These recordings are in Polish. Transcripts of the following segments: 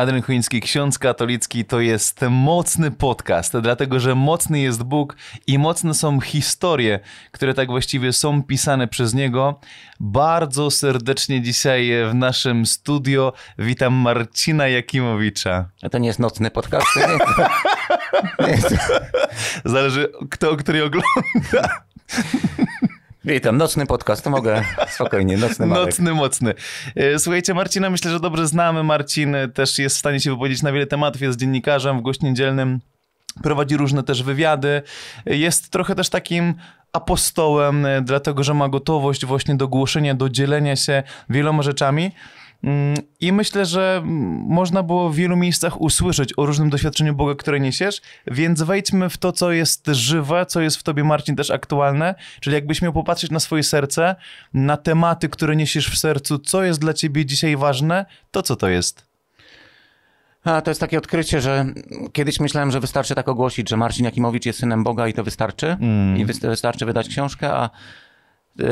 Adrian Chuński, ksiądz katolicki, to jest mocny podcast, dlatego że mocny jest Bóg i mocne są historie, które tak właściwie są pisane przez niego. Bardzo serdecznie dzisiaj w naszym studio witam Marcina Jakimowicza. A to nie jest nocny podcast? Nie? Zależy kto, który ogląda. Witam, nocny podcast, mogę spokojnie, nocny Marek. Nocny, mocny. E, słuchajcie, Marcina myślę, że dobrze znamy. Marcin e, też jest w stanie się wypowiedzieć na wiele tematów, jest dziennikarzem w gościu niedzielnym, prowadzi różne też wywiady. E, jest trochę też takim apostołem, dlatego że ma gotowość właśnie do głoszenia, do dzielenia się wieloma rzeczami. Mm, I myślę, że można było w wielu miejscach usłyszeć o różnym doświadczeniu Boga, które niesiesz, więc wejdźmy w to, co jest żywe, co jest w tobie, Marcin, też aktualne, czyli jakbyś miał popatrzeć na swoje serce, na tematy, które niesiesz w sercu, co jest dla ciebie dzisiaj ważne, to co to jest? A to jest takie odkrycie, że kiedyś myślałem, że wystarczy tak ogłosić, że Marcin Jakimowicz jest synem Boga i to wystarczy. Mm. I wystarczy wydać książkę, a y,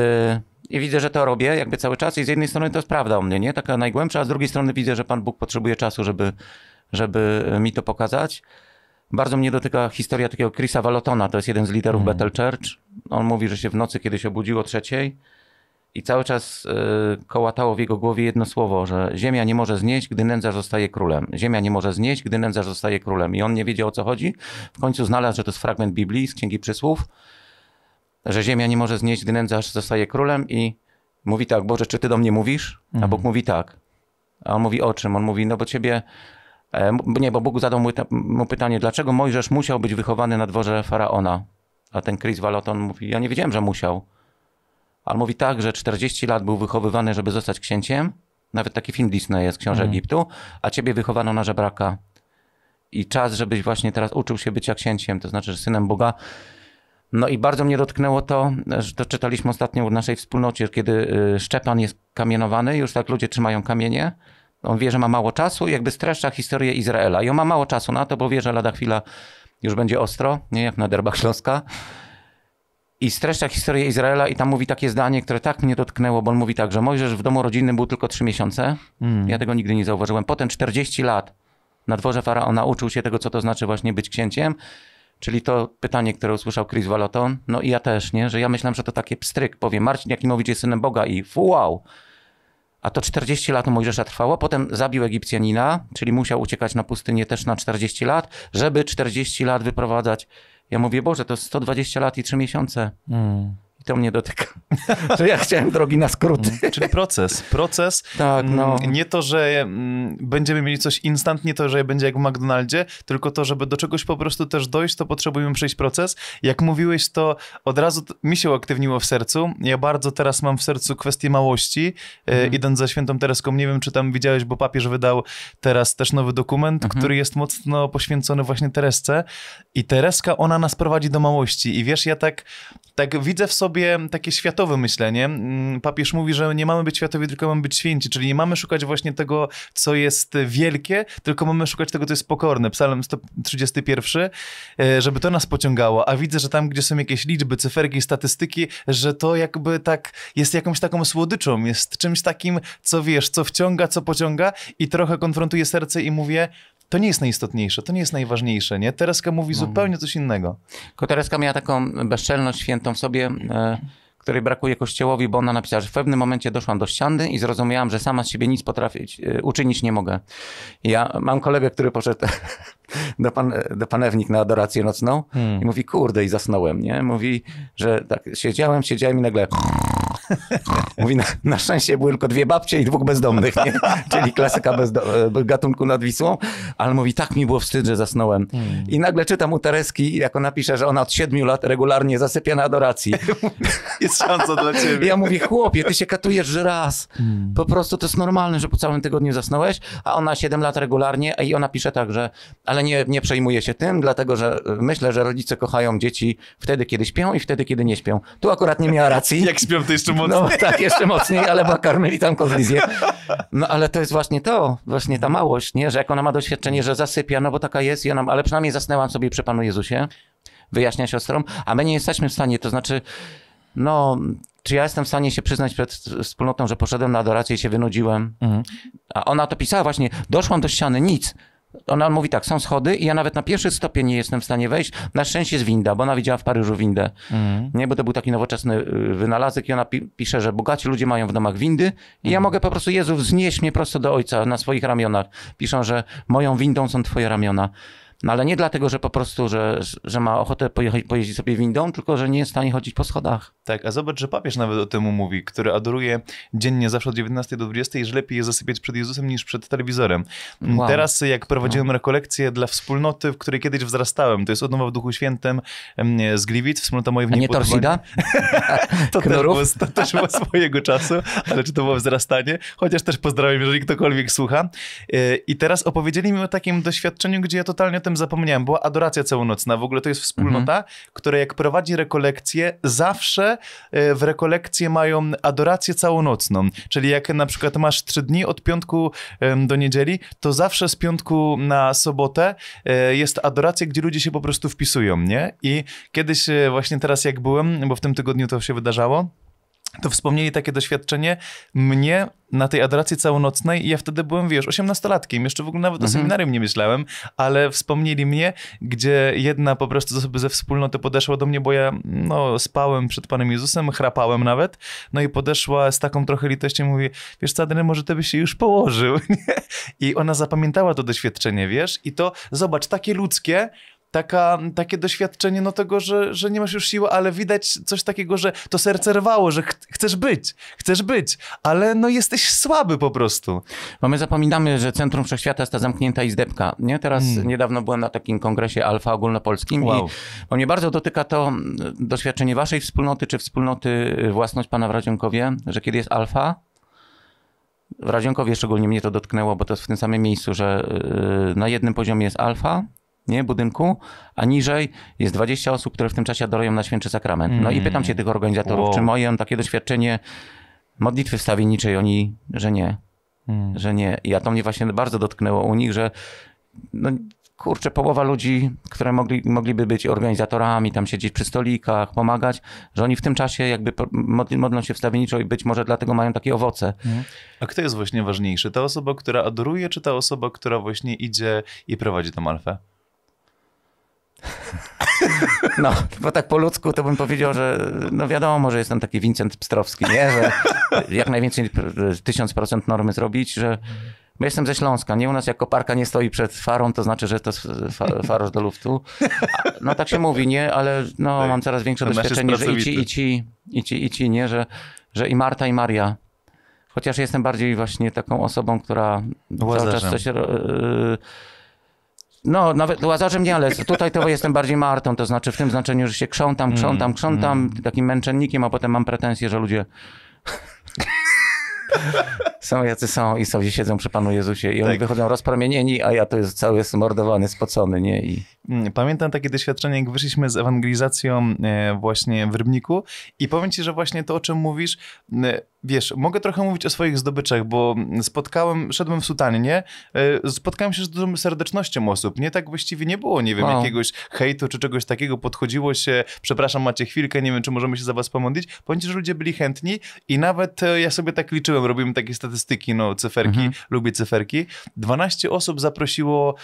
i widzę, że to robię jakby cały czas i z jednej strony to jest prawda o mnie, nie? Taka najgłębsza, a z drugiej strony widzę, że Pan Bóg potrzebuje czasu, żeby, żeby mi to pokazać. Bardzo mnie dotyka historia takiego Chrisa Walotona, to jest jeden z liderów mm. Battle Church. On mówi, że się w nocy, kiedy się obudził o trzeciej i cały czas yy, kołatało w jego głowie jedno słowo, że ziemia nie może znieść, gdy nędzarz zostaje królem. Ziemia nie może znieść, gdy nędzarz zostaje królem. I on nie wiedział o co chodzi. W końcu znalazł, że to jest fragment Biblii z Księgi Przysłów że ziemia nie może znieść gnędzy, aż zostaje królem i mówi tak, Boże, czy ty do mnie mówisz? A mhm. Bóg mówi tak. A on mówi o czym? On mówi, no bo ciebie... E, nie, bo Bóg zadał mu pytanie, dlaczego Mojżesz musiał być wychowany na dworze Faraona? A ten Chris Waloton mówi, ja nie wiedziałem, że musiał. Ale mówi tak, że 40 lat był wychowywany, żeby zostać księciem. Nawet taki film Disney jest, Książę mhm. Egiptu. A ciebie wychowano na żebraka. I czas, żebyś właśnie teraz uczył się bycia księciem, to znaczy, że synem Boga. No i bardzo mnie dotknęło to, że to czytaliśmy ostatnio w naszej wspólnocie, kiedy y, Szczepan jest kamienowany, już tak ludzie trzymają kamienie. On wie, że ma mało czasu i jakby streszcza historię Izraela. I on ma mało czasu na to, bo wie, że lada chwila już będzie ostro, nie jak na derbach Śląska. I streszcza historię Izraela i tam mówi takie zdanie, które tak mnie dotknęło, bo on mówi tak, że Mojżesz w domu rodzinnym był tylko trzy miesiące. Mm. Ja tego nigdy nie zauważyłem. Potem 40 lat na dworze faraona uczył się tego, co to znaczy właśnie być księciem. Czyli to pytanie, które usłyszał Chris Valoton, no i ja też, nie? Że ja myślałem, że to takie pstryk, powiem Marcin Jakimowicz jest synem Boga i wow! A to 40 lat Mojżesza trwało, potem zabił Egipcjanina, czyli musiał uciekać na pustynię też na 40 lat, żeby 40 lat wyprowadzać. Ja mówię, Boże, to 120 lat i 3 miesiące. Mm to mnie dotyka. że ja chciałem drogi na skróty. Mm, czyli proces, proces. Tak, no. Mm, nie to, że mm, będziemy mieli coś instant, nie to, że będzie jak w McDonaldzie, tylko to, żeby do czegoś po prostu też dojść, to potrzebujemy przejść proces. Jak mówiłeś, to od razu mi się uaktywniło w sercu. Ja bardzo teraz mam w sercu kwestię małości. E, mhm. Idąc za świętą Tereską, nie wiem, czy tam widziałeś, bo papież wydał teraz też nowy dokument, mhm. który jest mocno poświęcony właśnie Teresce. I Tereska, ona nas prowadzi do małości. I wiesz, ja tak tak widzę w sobie takie światowe myślenie. Mm, papież mówi, że nie mamy być światowi, tylko mamy być święci, czyli nie mamy szukać właśnie tego, co jest wielkie, tylko mamy szukać tego, co jest pokorne. Psalm 131, e, żeby to nas pociągało, a widzę, że tam, gdzie są jakieś liczby, cyferki, statystyki, że to jakby tak jest jakąś taką słodyczą, jest czymś takim, co wiesz, co wciąga, co pociąga i trochę konfrontuje serce i mówię, to nie jest najistotniejsze, to nie jest najważniejsze, nie? Tereska mówi no. zupełnie coś innego. Tylko Tereska miała taką bezczelność świętą w sobie, e, której brakuje Kościołowi, bo ona napisała, że w pewnym momencie doszłam do ściany i zrozumiałam, że sama z siebie nic potrafić, e, uczynić nie mogę. Ja mam kolegę, który poszedł do, pan, do panewnik na adorację nocną hmm. i mówi, kurde, i zasnąłem, nie? Mówi, że tak siedziałem, siedziałem i nagle Mówi, na, na szczęście były tylko dwie babcie i dwóch bezdomnych, nie? czyli klasyka bezdo- e, gatunku nad Wisłą. Ale mówi, tak mi było wstyd, że zasnąłem. Hmm. I nagle czytam u Tereski, jako pisze, że ona od siedmiu lat regularnie zasypia na adoracji. Jest szansa dla ciebie. Ja mówię, chłopie, ty się katujesz raz. Hmm. Po prostu to jest normalne, że po całym tygodniu zasnąłeś, a ona siedem lat regularnie i ona pisze tak, że ale nie, nie przejmuje się tym, dlatego że e, myślę, że rodzice kochają dzieci wtedy, kiedy śpią i wtedy, kiedy nie śpią. Tu akurat nie miała racji. Jak śpią, to jeszcze mocniej. No tak, jeszcze mocniej, ale Bakar mieli tam kolizję. No ale to jest właśnie to, właśnie ta małość, nie? że jak ona ma doświadczenie, że zasypia, no bo taka jest, ja ale przynajmniej zasnęłam sobie przy Panu Jezusie, wyjaśnia siostrom, a my nie jesteśmy w stanie, to znaczy, no czy ja jestem w stanie się przyznać przed wspólnotą, że poszedłem na adorację i się wynudziłem. Mhm. A ona to pisała właśnie, doszłam do ściany, nic. Ona mówi tak, są schody i ja nawet na pierwszy stopień nie jestem w stanie wejść. Na szczęście jest winda, bo ona widziała w Paryżu windę. Mm. Nie, bo to był taki nowoczesny y, wynalazek i ona pi pisze, że bogaci ludzie mają w domach windy i mm. ja mhm. mogę po prostu, Jezu, wznieść mnie prosto do ojca na swoich ramionach. Piszą, że moją windą są twoje ramiona. No ale nie dlatego, że po prostu, że, że ma ochotę pojechać, pojeździć sobie windą, tylko że nie jest w stanie chodzić po schodach. Tak, a zobacz, że papież nawet o tym mówi, który adoruje dziennie zawsze od 19 do 20 że lepiej je zasypiać przed Jezusem niż przed telewizorem. Wow. Teraz jak prowadziłem no. rekolekcję dla wspólnoty, w której kiedyś wzrastałem, to jest odnowa w Duchu Świętym z Gliwic, wspólnota moje w niej A nie Torsida? to, też było, to też było swojego czasu, ale czy to było wzrastanie? Chociaż też pozdrawiam, jeżeli ktokolwiek słucha. Y, I teraz opowiedzieli mi o takim doświadczeniu, gdzie ja totalnie to tym zapomniałem, była adoracja całonocna. W ogóle to jest wspólnota, mhm. która jak prowadzi rekolekcje, zawsze e, w rekolekcje mają adorację całonocną. Czyli jak na przykład masz trzy dni od piątku do niedzieli, to zawsze z piątku na sobotę e, jest adoracja, gdzie ludzie się po prostu wpisują, nie? I kiedyś e, właśnie teraz jak byłem, bo w tym tygodniu to się wydarzało, to wspomnieli takie doświadczenie mnie na tej adoracji całonocnej i ja wtedy byłem, wiesz, osiemnastolatkiem, jeszcze w ogóle nawet mhm. o seminarium nie myślałem, ale wspomnieli mnie, gdzie jedna po prostu z osoby ze wspólnoty podeszła do mnie, bo ja no, spałem przed Panem Jezusem, chrapałem nawet, no i podeszła z taką trochę litością i mówi, wiesz co, Adrian, może ty byś się już położył, I ona zapamiętała to doświadczenie, wiesz, i to, zobacz, takie ludzkie, taka, takie doświadczenie no tego, że, że nie masz już siły, ale widać coś takiego, że to serce rwało, że ch chcesz być, chcesz być, ale no jesteś słaby po prostu. Bo my zapominamy, że Centrum Wszechświata jest ta zamknięta izdebka, nie? Teraz hmm. niedawno byłem na takim kongresie Alfa Ogólnopolskim wow. i bo mnie bardzo dotyka to doświadczenie waszej wspólnoty, czy wspólnoty y, Własność Pana w że kiedy jest Alfa, w Radziąkowie szczególnie mnie to dotknęło, bo to jest w tym samym miejscu, że y, na jednym poziomie jest alfa, nie, budynku, a niżej jest 20 osób, które w tym czasie adorują na święty sakrament. No i mm. pytam się tych organizatorów, wow. czy mają takie doświadczenie modlitwy wstawienniczej, oni, że nie. Hmm. Że nie. Ja to mnie właśnie bardzo dotknęło u nich, że no, kurczę, połowa ludzi, które mogli, mogliby być organizatorami, tam siedzieć przy stolikach, pomagać, że oni w tym czasie jakby modlą się wstawienniczo i być może dlatego mają takie owoce. Mm. A kto jest właśnie ważniejszy? Ta osoba, która adoruje, czy ta osoba, która właśnie idzie i prowadzi tą alfę? No, bo tak po ludzku to bym powiedział, że no wiadomo, że jestem taki Wincent Pstrowski, nie? Że jak najwięcej e, tysiąc procent normy zrobić, że jestem ze Śląska, nie? U nas jak koparka nie stoi przed farą, to znaczy, że to fa farosz do luftu. No tak się mówi, nie? Ale no, tak. mam coraz większe doświadczenie, że i ci, i ci, i ci, i ci, nie? Że, że i Marta, i Maria. Chociaż jestem bardziej właśnie taką osobą, która cały czas coś... Yy, no, nawet łazarzem nie, ale tutaj to jestem bardziej martą, to znaczy w tym znaczeniu, że się krzątam, krzątam, krzątam, mm. mm. takim męczennikiem, a potem mam pretensje, że ludzie są jacy są i sobie siedzą przy Panu Jezusie i tak. oni wychodzą rozpromienieni, a ja to jest cały smordowany, spocony, nie? I... Mm, pamiętam takie doświadczenie, jak wyszliśmy z ewangelizacją e, właśnie w Rybniku i powiem Ci, że właśnie to, o czym mówisz Wiesz, mogę trochę mówić o swoich zdobyczach, bo spotkałem, szedłem w sutannie, e, spotkałem się z dużą serdecznością osób. Nie tak właściwie nie było, nie wiem, wow. jakiegoś hejtu czy czegoś takiego. Podchodziło się, przepraszam, macie chwilkę, nie wiem, czy możemy się za was pomodlić. Bądź, że ludzie byli chętni i nawet e, ja sobie tak liczyłem, robimy takie statystyki, no, cyferki, mhm. lubię cyferki. 12 osób zaprosiło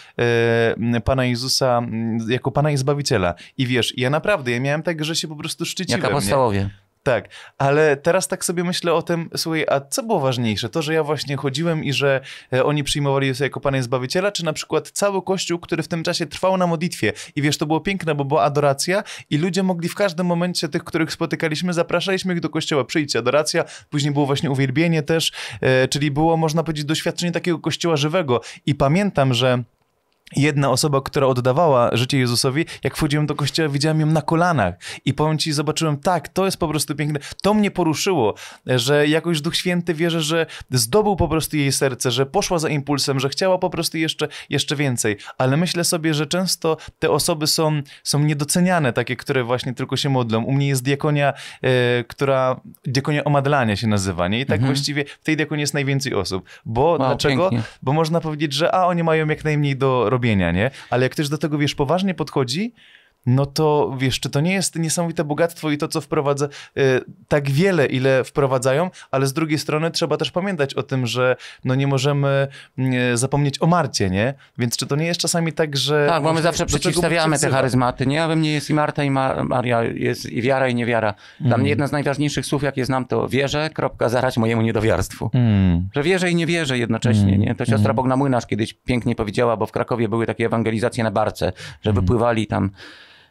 e, Pana Jezusa jako Pana i Zbawiciela. I wiesz, ja naprawdę, ja miałem tak, że się po prostu szczyciłem. Jak apostołowie. Nie? Tak, ale teraz tak sobie myślę o tym, słuchaj, a co było ważniejsze? To, że ja właśnie chodziłem i że e, oni przyjmowali Jezusa jako Pana i Zbawiciela, czy na przykład cały Kościół, który w tym czasie trwał na modlitwie? I wiesz, to było piękne, bo była adoracja i ludzie mogli w każdym momencie tych, których spotykaliśmy, zapraszaliśmy ich do Kościoła, przyjdźcie, adoracja, później było właśnie uwielbienie też, e, czyli było, można powiedzieć, doświadczenie takiego Kościoła żywego. I pamiętam, że jedna osoba, która oddawała życie Jezusowi, jak wchodziłem do kościoła, widziałem ją na kolanach i powiem ci, zobaczyłem, tak, to jest po prostu piękne. To mnie poruszyło, że jakoś Duch Święty wierzy, że zdobył po prostu jej serce, że poszła za impulsem, że chciała po prostu jeszcze, jeszcze więcej. Ale myślę sobie, że często te osoby są, są niedoceniane, takie, które właśnie tylko się modlą. U mnie jest diakonia, e, która, diakonia omadlania się nazywa, nie? I tak mhm. właściwie w tej diakonii jest najwięcej osób. Bo wow, dlaczego? Pięknie. Bo można powiedzieć, że a, oni mają jak najmniej do robienia, nie? Ale jak ktoś do tego, wiesz, poważnie podchodzi, no to wiesz, czy to nie jest niesamowite bogactwo i to, co wprowadza y, tak wiele, ile wprowadzają, ale z drugiej strony trzeba też pamiętać o tym, że no nie możemy mm, y, zapomnieć o Marcie, nie? Więc czy to nie jest czasami tak, że... Tak, bo my zawsze przeciwstawiamy te charyzmaty, nie? A we mnie jest i Marta, i Mar Maria, jest i wiara, i niewiara. Dla mm. mnie jedna z najważniejszych słów, jakie znam, to wierzę, kropka, zarać mojemu niedowiarstwu. Mm. Że wierzę i nie wierzę jednocześnie, mm. nie? To siostra mm. Bogna Młynarz kiedyś pięknie powiedziała, bo w Krakowie były takie ewangelizacje na barce, że mhm. wypływali tam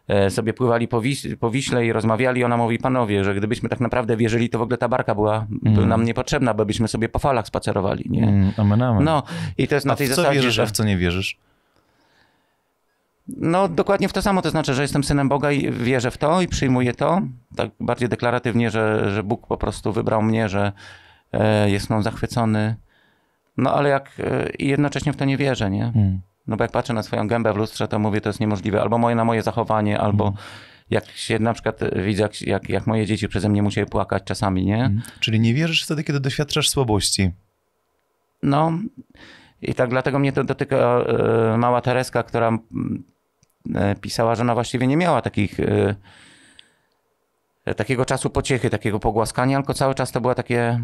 E, sobie pływali po, Wiś- po Wiśle i rozmawiali, ona mówi, panowie, że gdybyśmy tak naprawdę wierzyli, to w ogóle ta barka była mm. nam niepotrzebna, bo byśmy sobie po falach spacerowali, nie? Mm, amen, amen. No i to jest na tej zasadzie, wierzysz, że... A w co nie wierzysz? No dokładnie w to samo, to znaczy, że jestem synem Boga i wierzę w to i przyjmuję to, tak bardziej deklaratywnie, że, że Bóg po prostu wybrał mnie, że e, jest mną zachwycony, no ale jak e, jednocześnie w to nie wierzę, nie? Mm no bo jak patrzę na swoją gębę w lustrze, to mówię, to jest niemożliwe. Albo moje, na moje zachowanie, albo mhm. jak się na przykład e, widzę, jak, jak, jak moje dzieci przeze mnie musiały płakać czasami, nie? Mhm. Czyli nie wierzysz wtedy, kiedy doświadczasz słabości? No i tak dlatego mnie to dotyka e, mała Tereska, która e, pisała, że ona właściwie nie miała takich... E, takiego czasu pociechy, takiego pogłaskania, tylko cały czas to było takie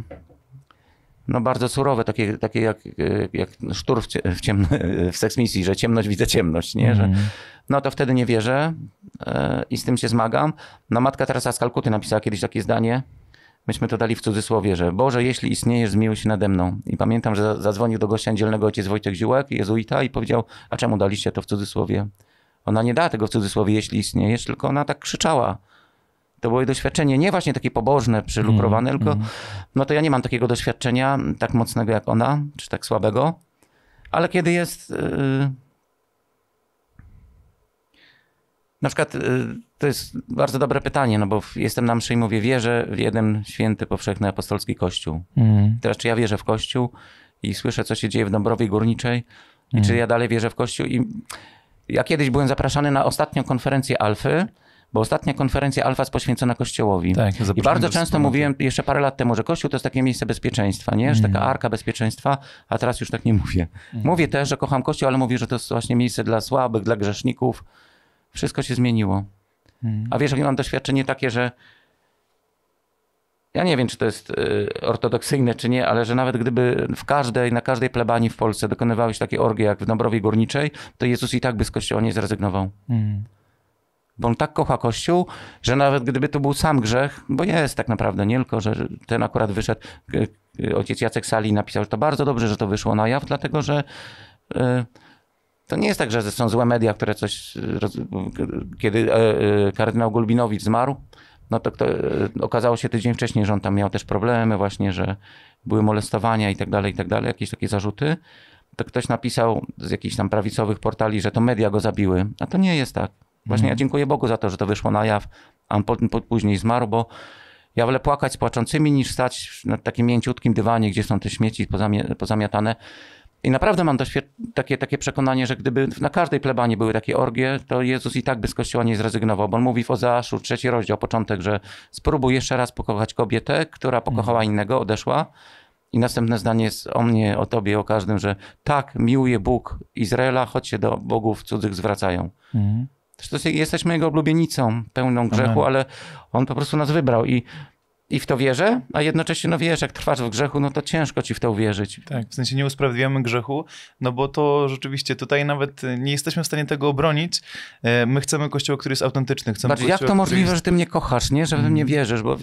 no bardzo surowe, takie, takie jak, e, jak sztur w, w, w seksmisji, że ciemność widzę ciemność, nie? Że, mhm. no to wtedy nie wierzę e, i z tym się zmagam. No matka Teresa z Kalkuty napisała kiedyś takie zdanie, myśmy to dali w cudzysłowie, że Boże, jeśli istniejesz, zmiłuj się nade mną. I pamiętam, że zadzwonił do gościa dzielnego ojciec Wojciech Ziółek, jezuita i powiedział, a czemu daliście to w cudzysłowie? Ona nie da tego w cudzysłowie, jeśli istniejesz, tylko ona tak krzyczała. To było jej doświadczenie, nie właśnie takie pobożne, przylukrowane, mm, tylko mm. no to ja nie mam takiego doświadczenia tak mocnego jak ona, czy tak słabego, ale kiedy jest... Yy, na przykład yy, to jest bardzo dobre pytanie, no bo jestem na mszy i mówię, wierzę w jeden święty, powszechny apostolski kościół. Mm. Teraz czy ja wierzę w kościół i słyszę, co się dzieje w Dąbrowie Górniczej i czy mm. ja dalej wierzę w kościół i ja kiedyś byłem zapraszany na ostatnią konferencję Alfy bo ostatnia konferencja Alfa jest poświęcona Kościołowi. Tak, I bardzo często mówiłem jeszcze parę lat temu, że Kościół to jest takie miejsce bezpieczeństwa, nie? Że mm. taka arka bezpieczeństwa, a teraz już tak nie mówię. Mm. Mówię też, że kocham Kościół, ale mówię, że to jest właśnie miejsce dla słabych, dla grzeszników. Wszystko się zmieniło. Mm. A wiesz, ja mam doświadczenie takie, że ja nie wiem, czy to jest y, ortodoksyjne, czy nie, ale że nawet gdyby w każdej, na każdej plebanii w Polsce dokonywałeś się takie orgie jak w Dąbrowie Górniczej, to Jezus i tak by z Kościoła nie zrezygnował. Mm bo on tak kocha Kościół, że nawet gdyby to był sam grzech, bo jest tak naprawdę, nie tylko, że ten akurat wyszedł, e, e, ojciec Jacek Sali napisał, że to bardzo dobrze, że to wyszło na no jaw, dlatego że e, to nie jest tak, że są złe media, które coś, kiedy kardynał Gulbinowicz zmarł, no to, to okazało się tydzień wcześniej, że on tam miał też problemy właśnie, że były molestowania i tak dalej, i tak dalej, jakieś takie zarzuty to ktoś napisał z jakichś tam prawicowych portali, że to media go zabiły. A to nie jest tak. Właśnie ja mhm. dziękuję Bogu za to, że to wyszło na jaw, a on później zmarł, bo ja wolę płakać z płaczącymi niż stać na takim mięciutkim dywanie, gdzie są te śmieci pozami pozamiatane. I naprawdę mam takie, takie przekonanie, że gdyby na każdej plebanii były takie orgie, to Jezus i tak by z Kościoła nie zrezygnował, bo on mówi w Ozaaszu, trzeci rozdział, początek, że spróbuj jeszcze raz pokochać kobietę, która pokochała mhm. innego, odeszła. I następne zdanie jest o mnie, o tobie, o każdym, że tak miłuje Bóg Izraela, choć się do bogów cudzych zwracają. Mhm. Zresztą jesteśmy jego oblubienicą, pełną grzechu, Amen. ale on po prostu nas wybrał i, i w to wierzę, a jednocześnie, no wiesz, jak trwasz w grzechu, no to ciężko ci w to uwierzyć. Tak, w sensie nie usprawiedliwiamy grzechu, no bo to rzeczywiście tutaj nawet nie jesteśmy w stanie tego obronić. E, my chcemy kościoła, który jest autentyczny. Chcemy kościoła, jak to możliwe, jest... że ty mnie kochasz, nie? Że mm. mnie mhm. wierzysz, bo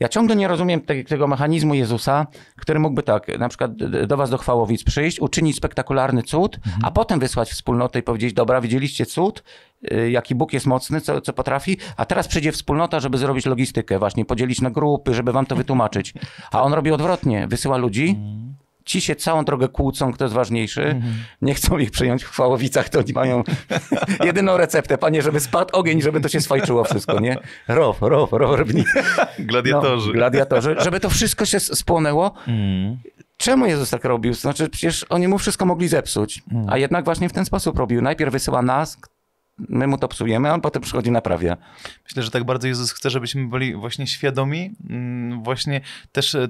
ja ciągle nie rozumiem te, tego mechanizmu Jezusa, który mógłby tak, na przykład do was do chwałowic przyjść, uczynić spektakularny cud, mhm. a potem wysłać wspólnotę i powiedzieć, dobra, widzieliście cud, y, jaki Bóg jest mocny, co, co potrafi, a teraz przyjdzie wspólnota, żeby zrobić logistykę, właśnie podzielić na grupy, żeby wam to wytłumaczyć. A on robi odwrotnie, wysyła ludzi, mhm Ci się całą drogę kłócą, kto jest ważniejszy. Mhm. Nie chcą ich przyjąć w Chwałowicach, to oni mają jedyną receptę, panie, żeby spadł ogień, żeby to się swajczyło wszystko, nie? Row, row, rowni. Gladiatorzy. No, gladiatorzy. Żeby to wszystko się spłonęło. Mhm czemu Jezus tak robił? Znaczy, przecież oni mu wszystko mogli zepsuć, mhm. a jednak właśnie w ten sposób robił. Najpierw wysyła nas, my mu to psujemy, a on potem przychodzi naprawia. Myślę, że tak bardzo Jezus chce, żebyśmy byli właśnie świadomi, mm, właśnie też e,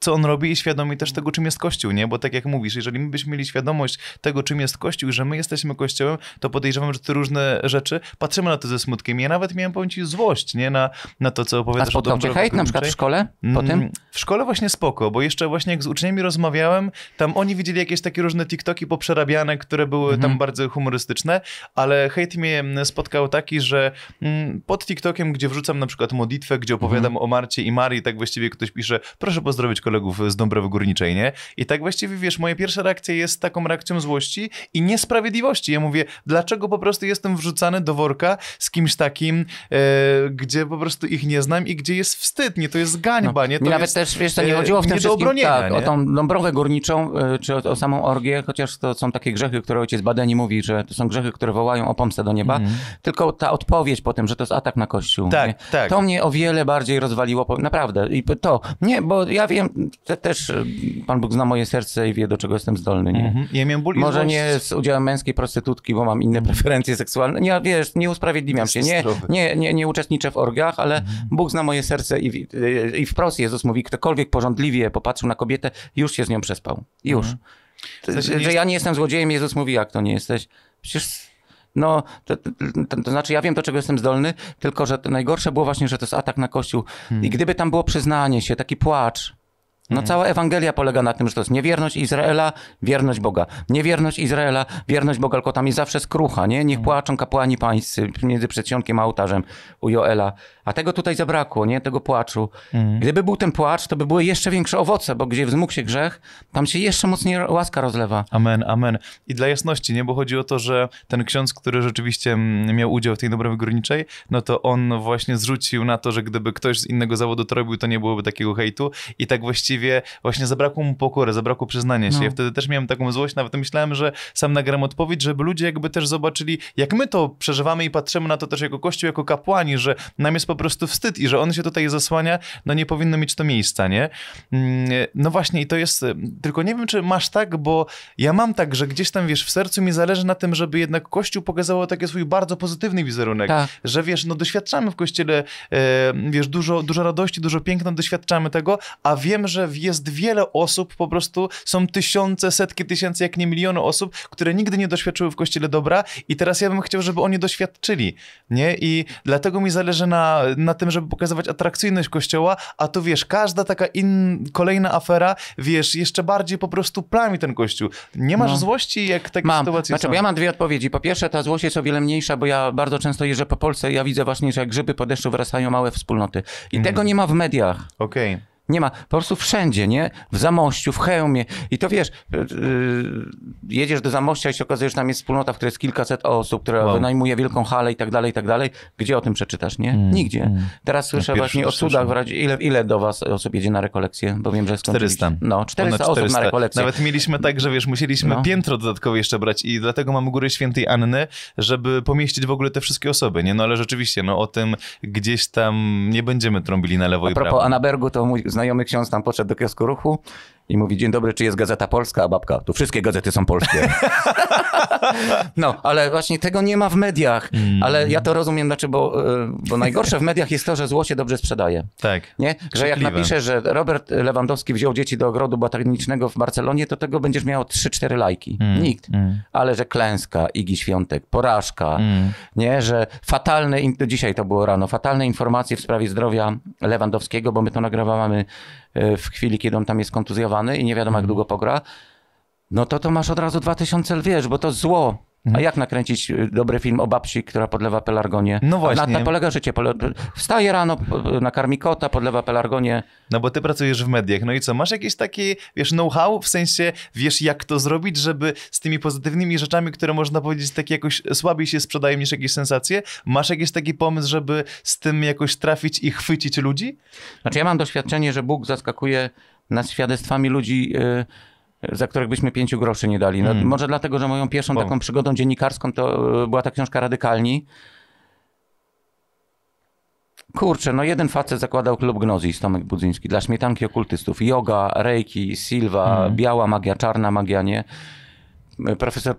co on robi i świadomi też tego, czym jest Kościół, nie? Bo tak jak mówisz, jeżeli my byśmy mieli świadomość tego, czym jest Kościół że my jesteśmy Kościołem, to podejrzewam, że te różne rzeczy patrzymy na to ze smutkiem. Ja nawet miałem powiedzieć złość, nie? Na, na to, co opowiadasz. A spotkał cię hejt na przykład w szkole potem? Mm, w szkole właśnie spoko, bo jeszcze właśnie jak z uczniami rozmawiałem, tam oni widzieli jakieś takie różne TikToki poprzerabiane, które były mhm. tam bardzo humorystyczne, ale hejt mnie mm, spotkał taki, że mm, pod TikTokiem, gdzie wrzucam na przykład modlitwę, gdzie opowiadam mhm. o Marcie i Marii, tak właściwie ktoś pisze, proszę pozdrowić kolegów z Dąbrowy Górniczej, nie? I tak właściwie, wiesz, moja pierwsza reakcja jest taką reakcją złości i niesprawiedliwości. Ja mówię, dlaczego po prostu jestem wrzucany do worka z kimś takim, e, gdzie po prostu ich nie znam i gdzie jest wstyd, nie? To jest gańba, no, nie? To nawet jest, też, wiesz, to nie e, chodziło w tym wszystkim, tak, o tą Dąbrowę Górniczą, e, czy o, o, samą orgię, chociaż to są takie grzechy, które ojciec Badeni mówi, że to są grzechy, które wołają o pomstę do nieba, mm. tylko ta odpowiedź po tym, że to jest atak na Kościół. Tak, tak. To mnie o wiele bardziej rozwaliło, naprawdę. I to, nie, bo ja ja wiem, te, też y, Pan Bóg zna moje serce i wie, do czego jestem zdolny. Nie? Mhm. Ja miałem ból Może nie z udziałem męskiej prostytutki, bo mam inne preferencje seksualne. Nie, wiesz, nie usprawiedliwiam się, nie, nie, nie, nie uczestniczę w orgiach, ale mhm. Bóg zna moje serce i, y, y, i wprost Jezus mówi, ktokolwiek porządliwie popatrzył na kobietę, już się z nią przespał. Już. Mhm. W sensie że jest... ja nie jestem złodziejem, Jezus mówi, jak to nie jesteś? Przecież no, to, to, to, znaczy ja wiem, do czego jestem zdolny, tylko że najgorsze było właśnie, że to jest atak na Kościół. Hmm. I gdyby tam było przyznanie się, taki płacz, no hmm. cała Ewangelia polega na tym, że to jest niewierność Izraela, wierność Boga. Niewierność Izraela, wierność Boga, tylko tam jest zawsze skrucha, nie? Niech hmm. płaczą kapłani pańscy między przedsionkiem a ołtarzem u Joela. A tego tutaj zabrakło, nie? Tego płaczu. Mhm. Gdyby był ten płacz, to by były jeszcze większe owoce, bo gdzie wzmógł się grzech, tam się jeszcze mocniej łaska rozlewa. Amen, amen. I dla jasności, nie? Bo chodzi o to, że ten ksiądz, który rzeczywiście mm, miał udział w tej dobrowy górniczej, no to on no, właśnie zrzucił na to, że gdyby ktoś z innego zawodu to robił, to nie byłoby takiego hejtu. I tak właściwie właśnie zabrakło mu pokory, zabrakło przyznania się. No. Ja wtedy też miałem taką złość, nawet myślałem, że sam nagram odpowiedź, żeby ludzie jakby też zobaczyli, jak my to przeżywamy i patrzymy na to też jako kościół, jako kapłani, że nam jest po po prostu wstyd i że on się tutaj zasłania, no nie powinno mieć to miejsca, nie? Mm, no właśnie i to jest, y, tylko nie wiem, czy masz tak, bo ja mam tak, że gdzieś tam, wiesz, w sercu mi zależy na tym, żeby jednak Kościół pokazał taki swój bardzo pozytywny wizerunek, tak. że wiesz, no doświadczamy w Kościele, e, wiesz, dużo, dużo radości, dużo piękna, doświadczamy tego, a wiem, że jest wiele osób, po prostu są tysiące, setki tysięcy, jak nie miliony osób, które nigdy nie doświadczyły w Kościele dobra i teraz ja bym chciał, żeby oni doświadczyli, nie? I dlatego mi zależy na na tym, żeby pokazywać atrakcyjność kościoła, a tu wiesz, każda taka in, kolejna afera, wiesz, jeszcze bardziej po prostu plami ten kościół. Nie masz no. złości, jak takie mam. sytuacje znaczy, są? Ja mam dwie odpowiedzi. Po pierwsze, ta złość jest o wiele mniejsza, bo ja bardzo często jeżdżę po Polsce i ja widzę właśnie, że jak grzyby po deszczu wracają małe wspólnoty. I mm. tego nie ma w mediach. Okej. Okay. Nie ma, po prostu wszędzie, nie? W Zamościu, w Chełmie. I to wiesz, yy, jedziesz do Zamościa i się okazuje, że tam jest wspólnota, w której jest kilkaset osób, która wow. wynajmuje wielką halę i tak dalej, i tak dalej. Gdzie o tym przeczytasz, nie? Mm, Nigdzie. Mm. Teraz słyszę właśnie o cudach. W radzie, ile, ile do was osób jedzie na rekolekcję? Bo wiem, że skończyliście. 400. No, 400, 400, osób na rekolekcję. Nawet mieliśmy tak, że wiesz, musieliśmy no. piętro dodatkowe jeszcze brać i dlatego mamy Góry Świętej Anny, żeby pomieścić w ogóle te wszystkie osoby, nie? No ale rzeczywiście, no o tym gdzieś tam nie będziemy trąbili na lewo a i prawo. A propos Anabergu, to mój znajomy ksiądz tam poszedł do kiosku ruchu, i mówi, dzień dobry, czy jest Gazeta Polska, a babka, tu wszystkie gazety są polskie. no, ale właśnie tego nie ma w mediach, mm. ale ja to rozumiem, znaczy, bo, e, bo najgorsze w mediach jest to, że zło się dobrze sprzedaje. Tak. Nie? Że jak napiszę, że Robert Lewandowski wziął dzieci do ogrodu botanicznego w Barcelonie, to tego będziesz miał 3-4 lajki. Mm. Nikt. Mm. Ale że klęska, Igi Świątek, porażka, mm. nie? Że fatalne, dzisiaj to było rano, fatalne informacje w sprawie zdrowia Lewandowskiego, bo my to nagrywamy E, w chwili, kiedy on tam jest kontuzjowany i nie wiadomo jak mhm. długo pogra, no to to masz od razu 2000, wiesz, bo to zło a jak nakręcić y, dobry film o babci, która podlewa pelargonie? No właśnie. Na, na polega życie. Wstaje rano, nakarmi kota, podlewa pelargonie. No bo ty pracujesz w mediach. No i co, masz jakieś takie, wiesz, know-how? W sensie, wiesz jak to zrobić, żeby z tymi pozytywnymi rzeczami, które można powiedzieć tak jakoś słabiej się sprzedają niż jakieś sensacje, masz jakiś taki pomysł, żeby z tym jakoś trafić i chwycić ludzi? Znaczy ja mam doświadczenie, że Bóg zaskakuje nas świadectwami ludzi... Yy za których byśmy pięciu groszy nie dali. No, mm. Może dlatego, że moją pierwszą taką przygodą dziennikarską to e, była ta książka Radykalni. Kurczę, no jeden facet zakładał klub Gnozis, Tomek Budzyński, dla śmietanki okultystów. Yoga, reiki, silva, mm. biała magia, czarna magia, nie? Profesor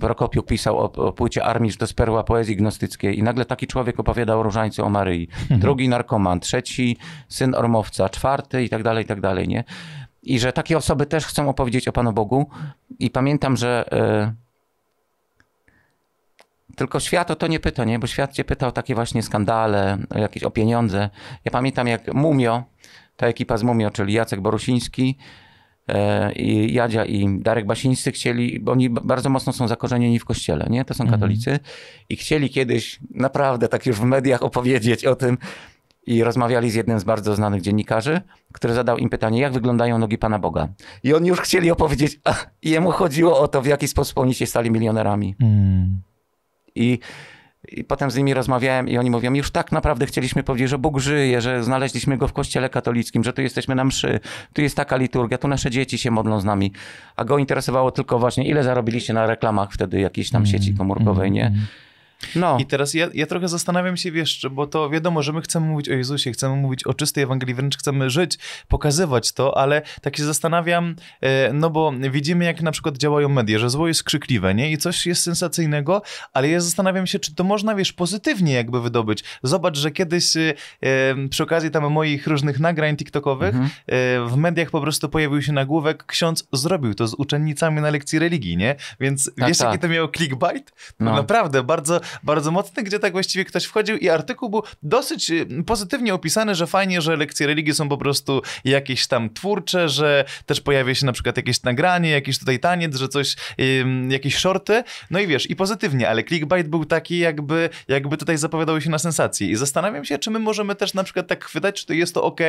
Prokopiuk, pisał o, o płycie Armisz do sperła poezji gnostyckiej i nagle taki człowiek opowiadał różańcu o Maryi. Hmm. Drugi narkoman, trzeci syn ormowca, czwarty i tak dalej, i tak dalej, nie? I że takie osoby też chcą opowiedzieć o Panu Bogu. I pamiętam, że e, tylko świat o to nie pyta, nie? Bo świat cię pyta o takie właśnie skandale, o jakieś o pieniądze. Ja pamiętam jak Mumio, ta ekipa z Mumio, czyli Jacek Borusiński, e, i Jadzia i Darek Basińscy chcieli, bo oni bardzo mocno są zakorzenieni w kościele, nie? To są mhm. katolicy. Mm. I chcieli kiedyś naprawdę tak już w mediach opowiedzieć o tym, i rozmawiali z jednym z bardzo znanych dziennikarzy, który zadał im pytanie, jak wyglądają nogi Pana Boga. I oni już chcieli opowiedzieć, a jemu chodziło o to, w jaki sposób oni się stali milionerami. Mm. I, I potem z nimi rozmawiałem i oni mówią, już tak naprawdę chcieliśmy powiedzieć, że Bóg żyje, że znaleźliśmy Go w kościele katolickim, że tu jesteśmy na mszy, tu jest taka liturgia, tu nasze dzieci się modlą z nami. A go interesowało tylko właśnie, ile zarobiliście na reklamach wtedy jakiejś tam sieci komórkowej, mm, nie? Mm, no. I teraz ja, ja trochę zastanawiam się, wiesz, bo to wiadomo, że my chcemy mówić o Jezusie, chcemy mówić o czystej Ewangelii, wręcz chcemy żyć, pokazywać to, ale tak się zastanawiam, e, no bo widzimy, jak na przykład działają media, że zło jest krzykliwe, nie? I coś jest sensacyjnego, ale ja zastanawiam się, czy to można, wiesz, pozytywnie jakby wydobyć. Zobacz, że kiedyś e, e, przy okazji tam moich różnych nagrań tiktokowych mhm. w mediach po prostu pojawił się nagłówek, ksiądz zrobił to z uczennicami na lekcji religii, nie? Więc tak, wiesz, tak. jaki to miał clickbait? No. no. Naprawdę, bardzo bardzo mocny, gdzie tak właściwie ktoś wchodził i artykuł był dosyć y, pozytywnie opisany, że fajnie, że lekcje religii są po prostu jakieś tam twórcze, że też pojawia się na przykład jakieś nagranie, jakiś tutaj taniec, że coś, jakieś shorty, no i wiesz, i pozytywnie, ale clickbait był taki jakby, jakby tutaj zapowiadały się na sensacji i zastanawiam się, czy my możemy też na przykład tak chwytać, czy to jest to ok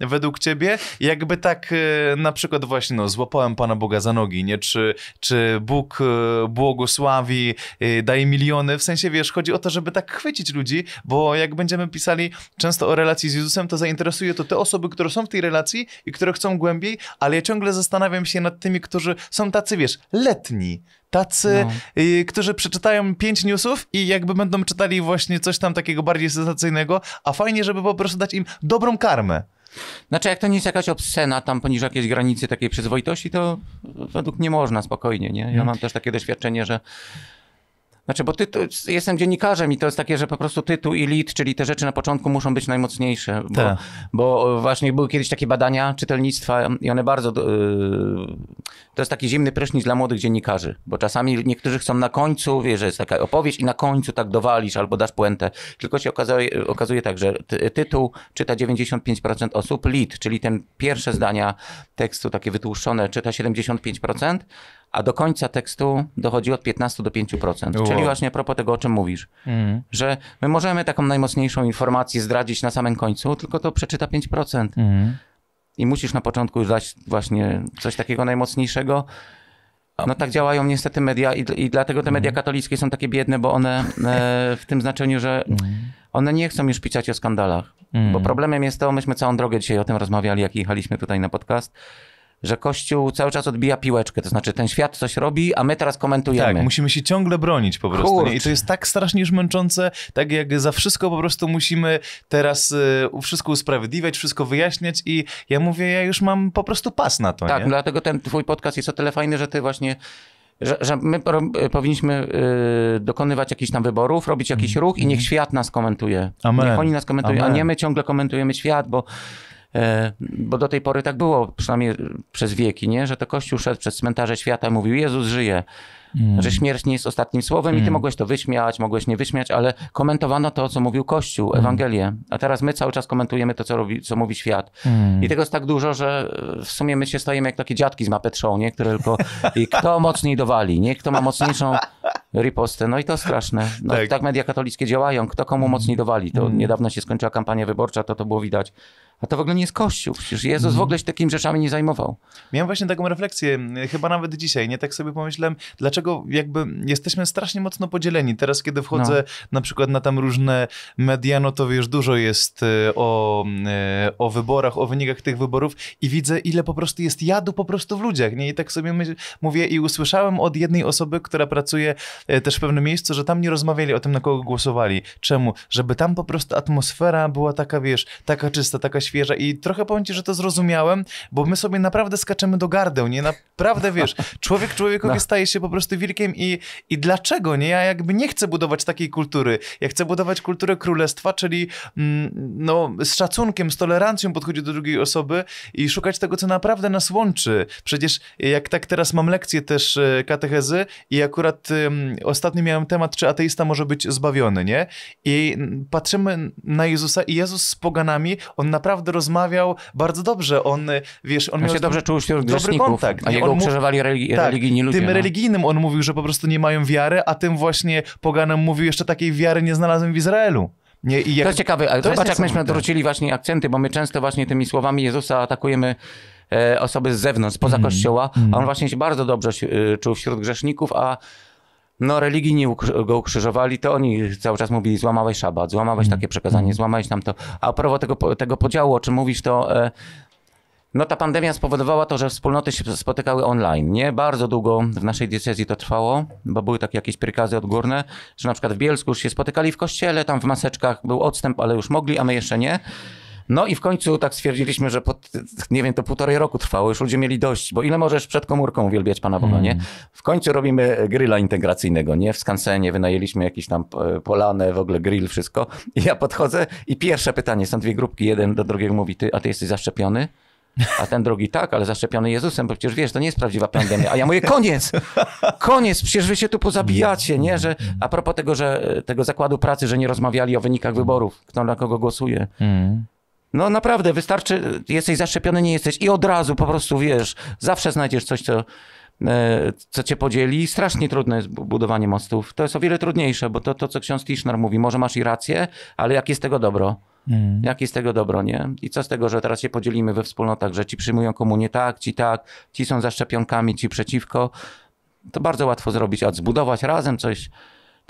według ciebie, jakby tak y, na przykład właśnie, no, złapałem Pana Boga za nogi, nie, czy, czy Bóg y, błogosławi, daje miliony, w sensie sensie, wiesz, chodzi o to, żeby tak chwycić ludzi, bo jak będziemy pisali często o relacji z Jezusem, to zainteresuje to te osoby, które są w tej relacji i które chcą głębiej, ale ja ciągle zastanawiam się nad tymi, którzy są tacy, wiesz, letni, tacy, no. y, którzy przeczytają pięć newsów i jakby będą czytali właśnie coś tam takiego bardziej sensacyjnego, a fajnie, żeby po prostu dać im dobrą karmę. Znaczy, jak to nie jest jakaś obscena, tam poniżej jakiejś granicy takiej przyzwoitości, to według mnie można spokojnie, nie? Ja mhm. mam też takie doświadczenie, że znaczy, bo tytuł, jestem dziennikarzem i to jest takie, że po prostu tytuł i lead, czyli te rzeczy na początku muszą być najmocniejsze. Bo, tak. bo e, właśnie były kiedyś takie badania czytelnictwa i one bardzo. Yy, to jest taki zimny prysznic dla młodych dziennikarzy, bo czasami niektórzy chcą na końcu, wiesz, że jest taka opowieść i na końcu tak dowalisz albo dasz puentę. Tylko się okazuje, okazuje tak, że ty, tytuł czyta 95% osób, lead, czyli ten pierwsze zdania tekstu takie wytłuszczone czyta 75%, a do końca tekstu dochodzi od 15 do 5%. Wow. Czyli właśnie a propos tego, o czym mówisz, mm. że my możemy taką najmocniejszą informację zdradzić na samym końcu, tylko to przeczyta 5%. Mm. I musisz na początku dać właśnie coś takiego najmocniejszego. No tak działają niestety media i, i dlatego te media mm. katolickie są takie biedne, bo one e, w tym znaczeniu, że mm. one nie chcą już pisać o skandalach. Bo mm. problemem jest to, myśmy całą drogę dzisiaj o tym rozmawiali, jak jechaliśmy tutaj na podcast, że Kościół cały czas odbija piłeczkę. To znaczy, ten świat coś robi, a my teraz komentujemy. Tak, musimy się ciągle bronić po prostu. I to jest tak strasznie już męczące, tak jak za wszystko po prostu musimy teraz y, wszystko usprawiedliwiać, wszystko wyjaśniać i ja mówię, ja już mam po prostu pas na to. Tak, nie? dlatego ten twój podcast jest o tyle fajny, że ty właśnie że, że, my y, powinniśmy y, dokonywać jakichś tam wyborów, robić jakiś mhm. ruch i niech mhm. świat nas komentuje. Amen. Niech oni nas komentują, a nie my ciągle komentujemy świat, bo E, bo do tej pory tak było, przynajmniej przez wieki, nie? że to Kościół szedł przez cmentarze świata, mówił Jezus żyje, mm. że śmierć nie jest ostatnim słowem mm. i ty mm. mogłeś to wyśmiać, mogłeś nie wyśmiać, ale komentowano to, co mówił Kościół, mm. Ewangelię. A teraz my cały czas komentujemy to, co, robi, co mówi świat. Mm. I tego jest tak dużo, że w sumie my się stajemy jak takie dziadki z Mapet nie? które tylko i kto mocniej dowali, nie? kto ma mocniejszą ripostę. No i to straszne. No, tak. tak media katolickie działają. Kto komu mocniej dowali. To mm. niedawno się skończyła kampania wyborcza, to to było widać. A to w ogóle nie jest Kościół. Przecież Jezus mm. w mhm. ogóle się takimi rzeczami nie zajmował. Miałem właśnie taką refleksję, chyba nawet dzisiaj, nie? Tak sobie pomyślałem, dlaczego jakby jesteśmy strasznie mocno podzieleni. Teraz, kiedy wchodzę no. na przykład na tam różne media, no to wiesz, dużo jest e, o, e, o wyborach, o wynikach tych wyborów i widzę, ile po prostu jest jadu po prostu w ludziach, nie? I tak sobie myśl, mówię i usłyszałem od jednej osoby, która pracuje e, też w pewnym miejscu, że tam nie rozmawiali o tym, na kogo głosowali. Czemu? Żeby tam po prostu atmosfera była taka, wiesz, taka czysta, taka świetna, i trochę powiem ci, że to zrozumiałem, bo my sobie naprawdę skaczemy do gardeł, nie? Naprawdę, wiesz, człowiek człowiekowi no. staje się po prostu wilkiem i, i dlaczego, nie? Ja jakby nie chcę budować takiej kultury. Ja chcę budować kulturę królestwa, czyli mm, no, z szacunkiem, z tolerancją podchodzić do drugiej osoby i szukać tego, co naprawdę nas łączy. Przecież jak tak teraz mam lekcję też e, katechezy i akurat um, ostatnio miałem temat, czy ateista może być zbawiony, nie? I patrzymy na Jezusa i Jezus z poganami, on naprawdę naprawdę rozmawiał bardzo dobrze. On, wiesz, on, on miał się dobrze czuł wśród dobry kontakt. A jego przeżywali religi tak, religijni ludzie. Tym no. religijnym on mówił, że po prostu nie mają wiary, a tym właśnie poganem mówił, jeszcze takiej wiary nie znalazłem w Izraelu. Nie, jak... To jest ciekawe, ale to zobacz jak myśmy odwrócili właśnie akcenty, bo my często właśnie tymi słowami Jezusa atakujemy e, osoby z zewnątrz, spoza mm. kościoła, a on mhm. właśnie się bardzo dobrze e, czuł wśród grzeszników, a no religijni go ukrzyżowali, to oni cały czas mówili, złamałeś szabat, złamałeś mm. takie przekazanie, mm. złamałeś nam to. A prawo tego, tego podziału, o czym mówisz, to... E, no ta pandemia spowodowała to, że wspólnoty się spotykały online, nie? Bardzo długo w naszej diecezji to trwało, bo były takie jakieś przykazy odgórne, że na przykład w Bielsku już się spotykali w kościele, tam w maseczkach był odstęp, ale już mogli, a my jeszcze nie. No i w końcu tak stwierdziliśmy, że pod, nie wiem, to półtorej roku trwało, już ludzie mieli dość, bo ile możesz przed komórką uwielbiać Pana Boga, mm. nie? W końcu robimy grilla integracyjnego, nie? W skansenie wynajęliśmy jakieś tam e, polane, w ogóle grill, wszystko. I ja podchodzę i pierwsze pytanie, są dwie grupki, jeden do drugiego mówi, ty, a ty jesteś zaszczepiony? A ten drugi tak, ale zaszczepiony Jezusem, bo przecież wiesz, to nie jest prawdziwa pandemia. A ja mówię, koniec! Koniec! Przecież wy się tu pozabijacie, nie? Że, a propos tego, że tego zakładu pracy, że nie rozmawiali o wynikach wyborów, kto na kogo głosuje. Hmm. No naprawdę, wystarczy, jesteś zaszczepiony, nie jesteś i od razu po prostu wiesz, zawsze znajdziesz coś, co, e, co cię podzieli. Strasznie trudne jest budowanie mostów. To jest o wiele trudniejsze, bo to, to co ksiądz Tischner mówi, może masz i rację, ale jakie z tego dobro? Mm. Jakie z tego dobro, nie? I co z tego, że teraz się podzielimy we wspólnotach, że ci przyjmują komunię tak, ci tak, ci są zaszczepionkami, ci przeciwko. To bardzo łatwo zrobić, a zbudować razem coś,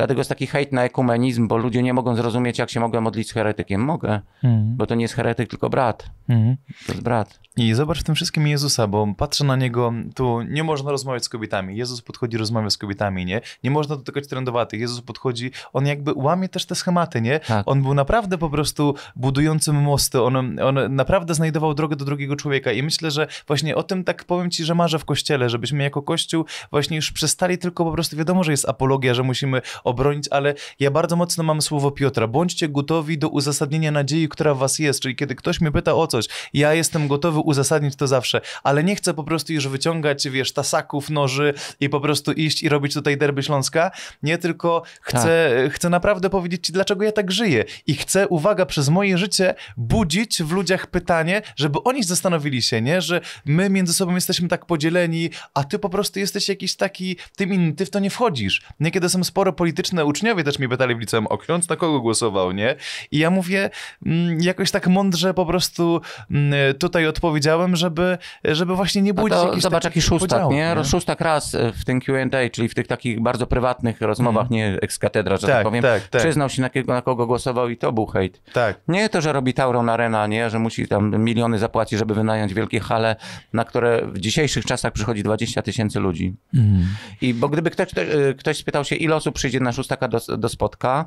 Dlatego jest taki hejt na ekumenizm, bo ludzie nie mogą zrozumieć, jak się mogę modlić z heretykiem. Mogę, mhm. bo to nie jest heretyk, tylko brat. Mhm. To jest brat. I zobacz w tym wszystkim Jezusa, bo patrzę na niego, tu nie można rozmawiać z kobietami. Jezus podchodzi, rozmawia z kobietami, nie? Nie można dotykać trendowatych. Jezus podchodzi, on jakby łamie też te schematy, nie? Tak. On był naprawdę po prostu budującym mosty, on, on naprawdę znajdował drogę do drugiego człowieka i myślę, że właśnie o tym tak powiem ci, że marzę w Kościele, żebyśmy jako Kościół właśnie już przestali tylko po prostu, wiadomo, że jest apologia, że musimy obronić, ale ja bardzo mocno mam słowo Piotra. Bądźcie gotowi do uzasadnienia nadziei, która w was jest. Czyli kiedy ktoś mnie pyta o coś, ja jestem gotowy uzasadnić to zawsze, ale nie chcę po prostu już wyciągać, wiesz, tasaków, noży i po prostu iść i robić tutaj derby Śląska. Nie, tylko chcę, tak. chcę naprawdę powiedzieć ci, dlaczego ja tak żyję. I chcę, uwaga, przez moje życie budzić w ludziach pytanie, żeby oni zastanowili się, nie? Że my między sobą jesteśmy tak podzieleni, a ty po prostu jesteś jakiś taki, tym inny, ty w to nie wchodzisz. Niekiedy są sporo polityków, polityczne uczniowie też mi pytali w liceum okrąc, na kogo głosował, nie? I ja mówię, mm, jakoś tak mądrze po prostu mm, tutaj odpowiedziałem, żeby, żeby właśnie nie no budzić jakichś Zobacz, jaki szóstak, nie? nie? Szóstak raz e, w tym Q&A, czyli w tych takich bardzo prywatnych rozmowach, mm. nie ex katedra, że tak, tak powiem, tak, tak. przyznał się na, na kogo głosował i to był hejt. Tak. Nie to, że robi Tauron Arena, nie? Że musi tam miliony zapłacić, żeby wynająć wielkie hale, na które w dzisiejszych czasach przychodzi 20 tysięcy ludzi. Mm. I bo gdyby ktoś, e, ktoś spytał się, ile osób przyjdzie przyjdzie na szóstaka do, do spotka,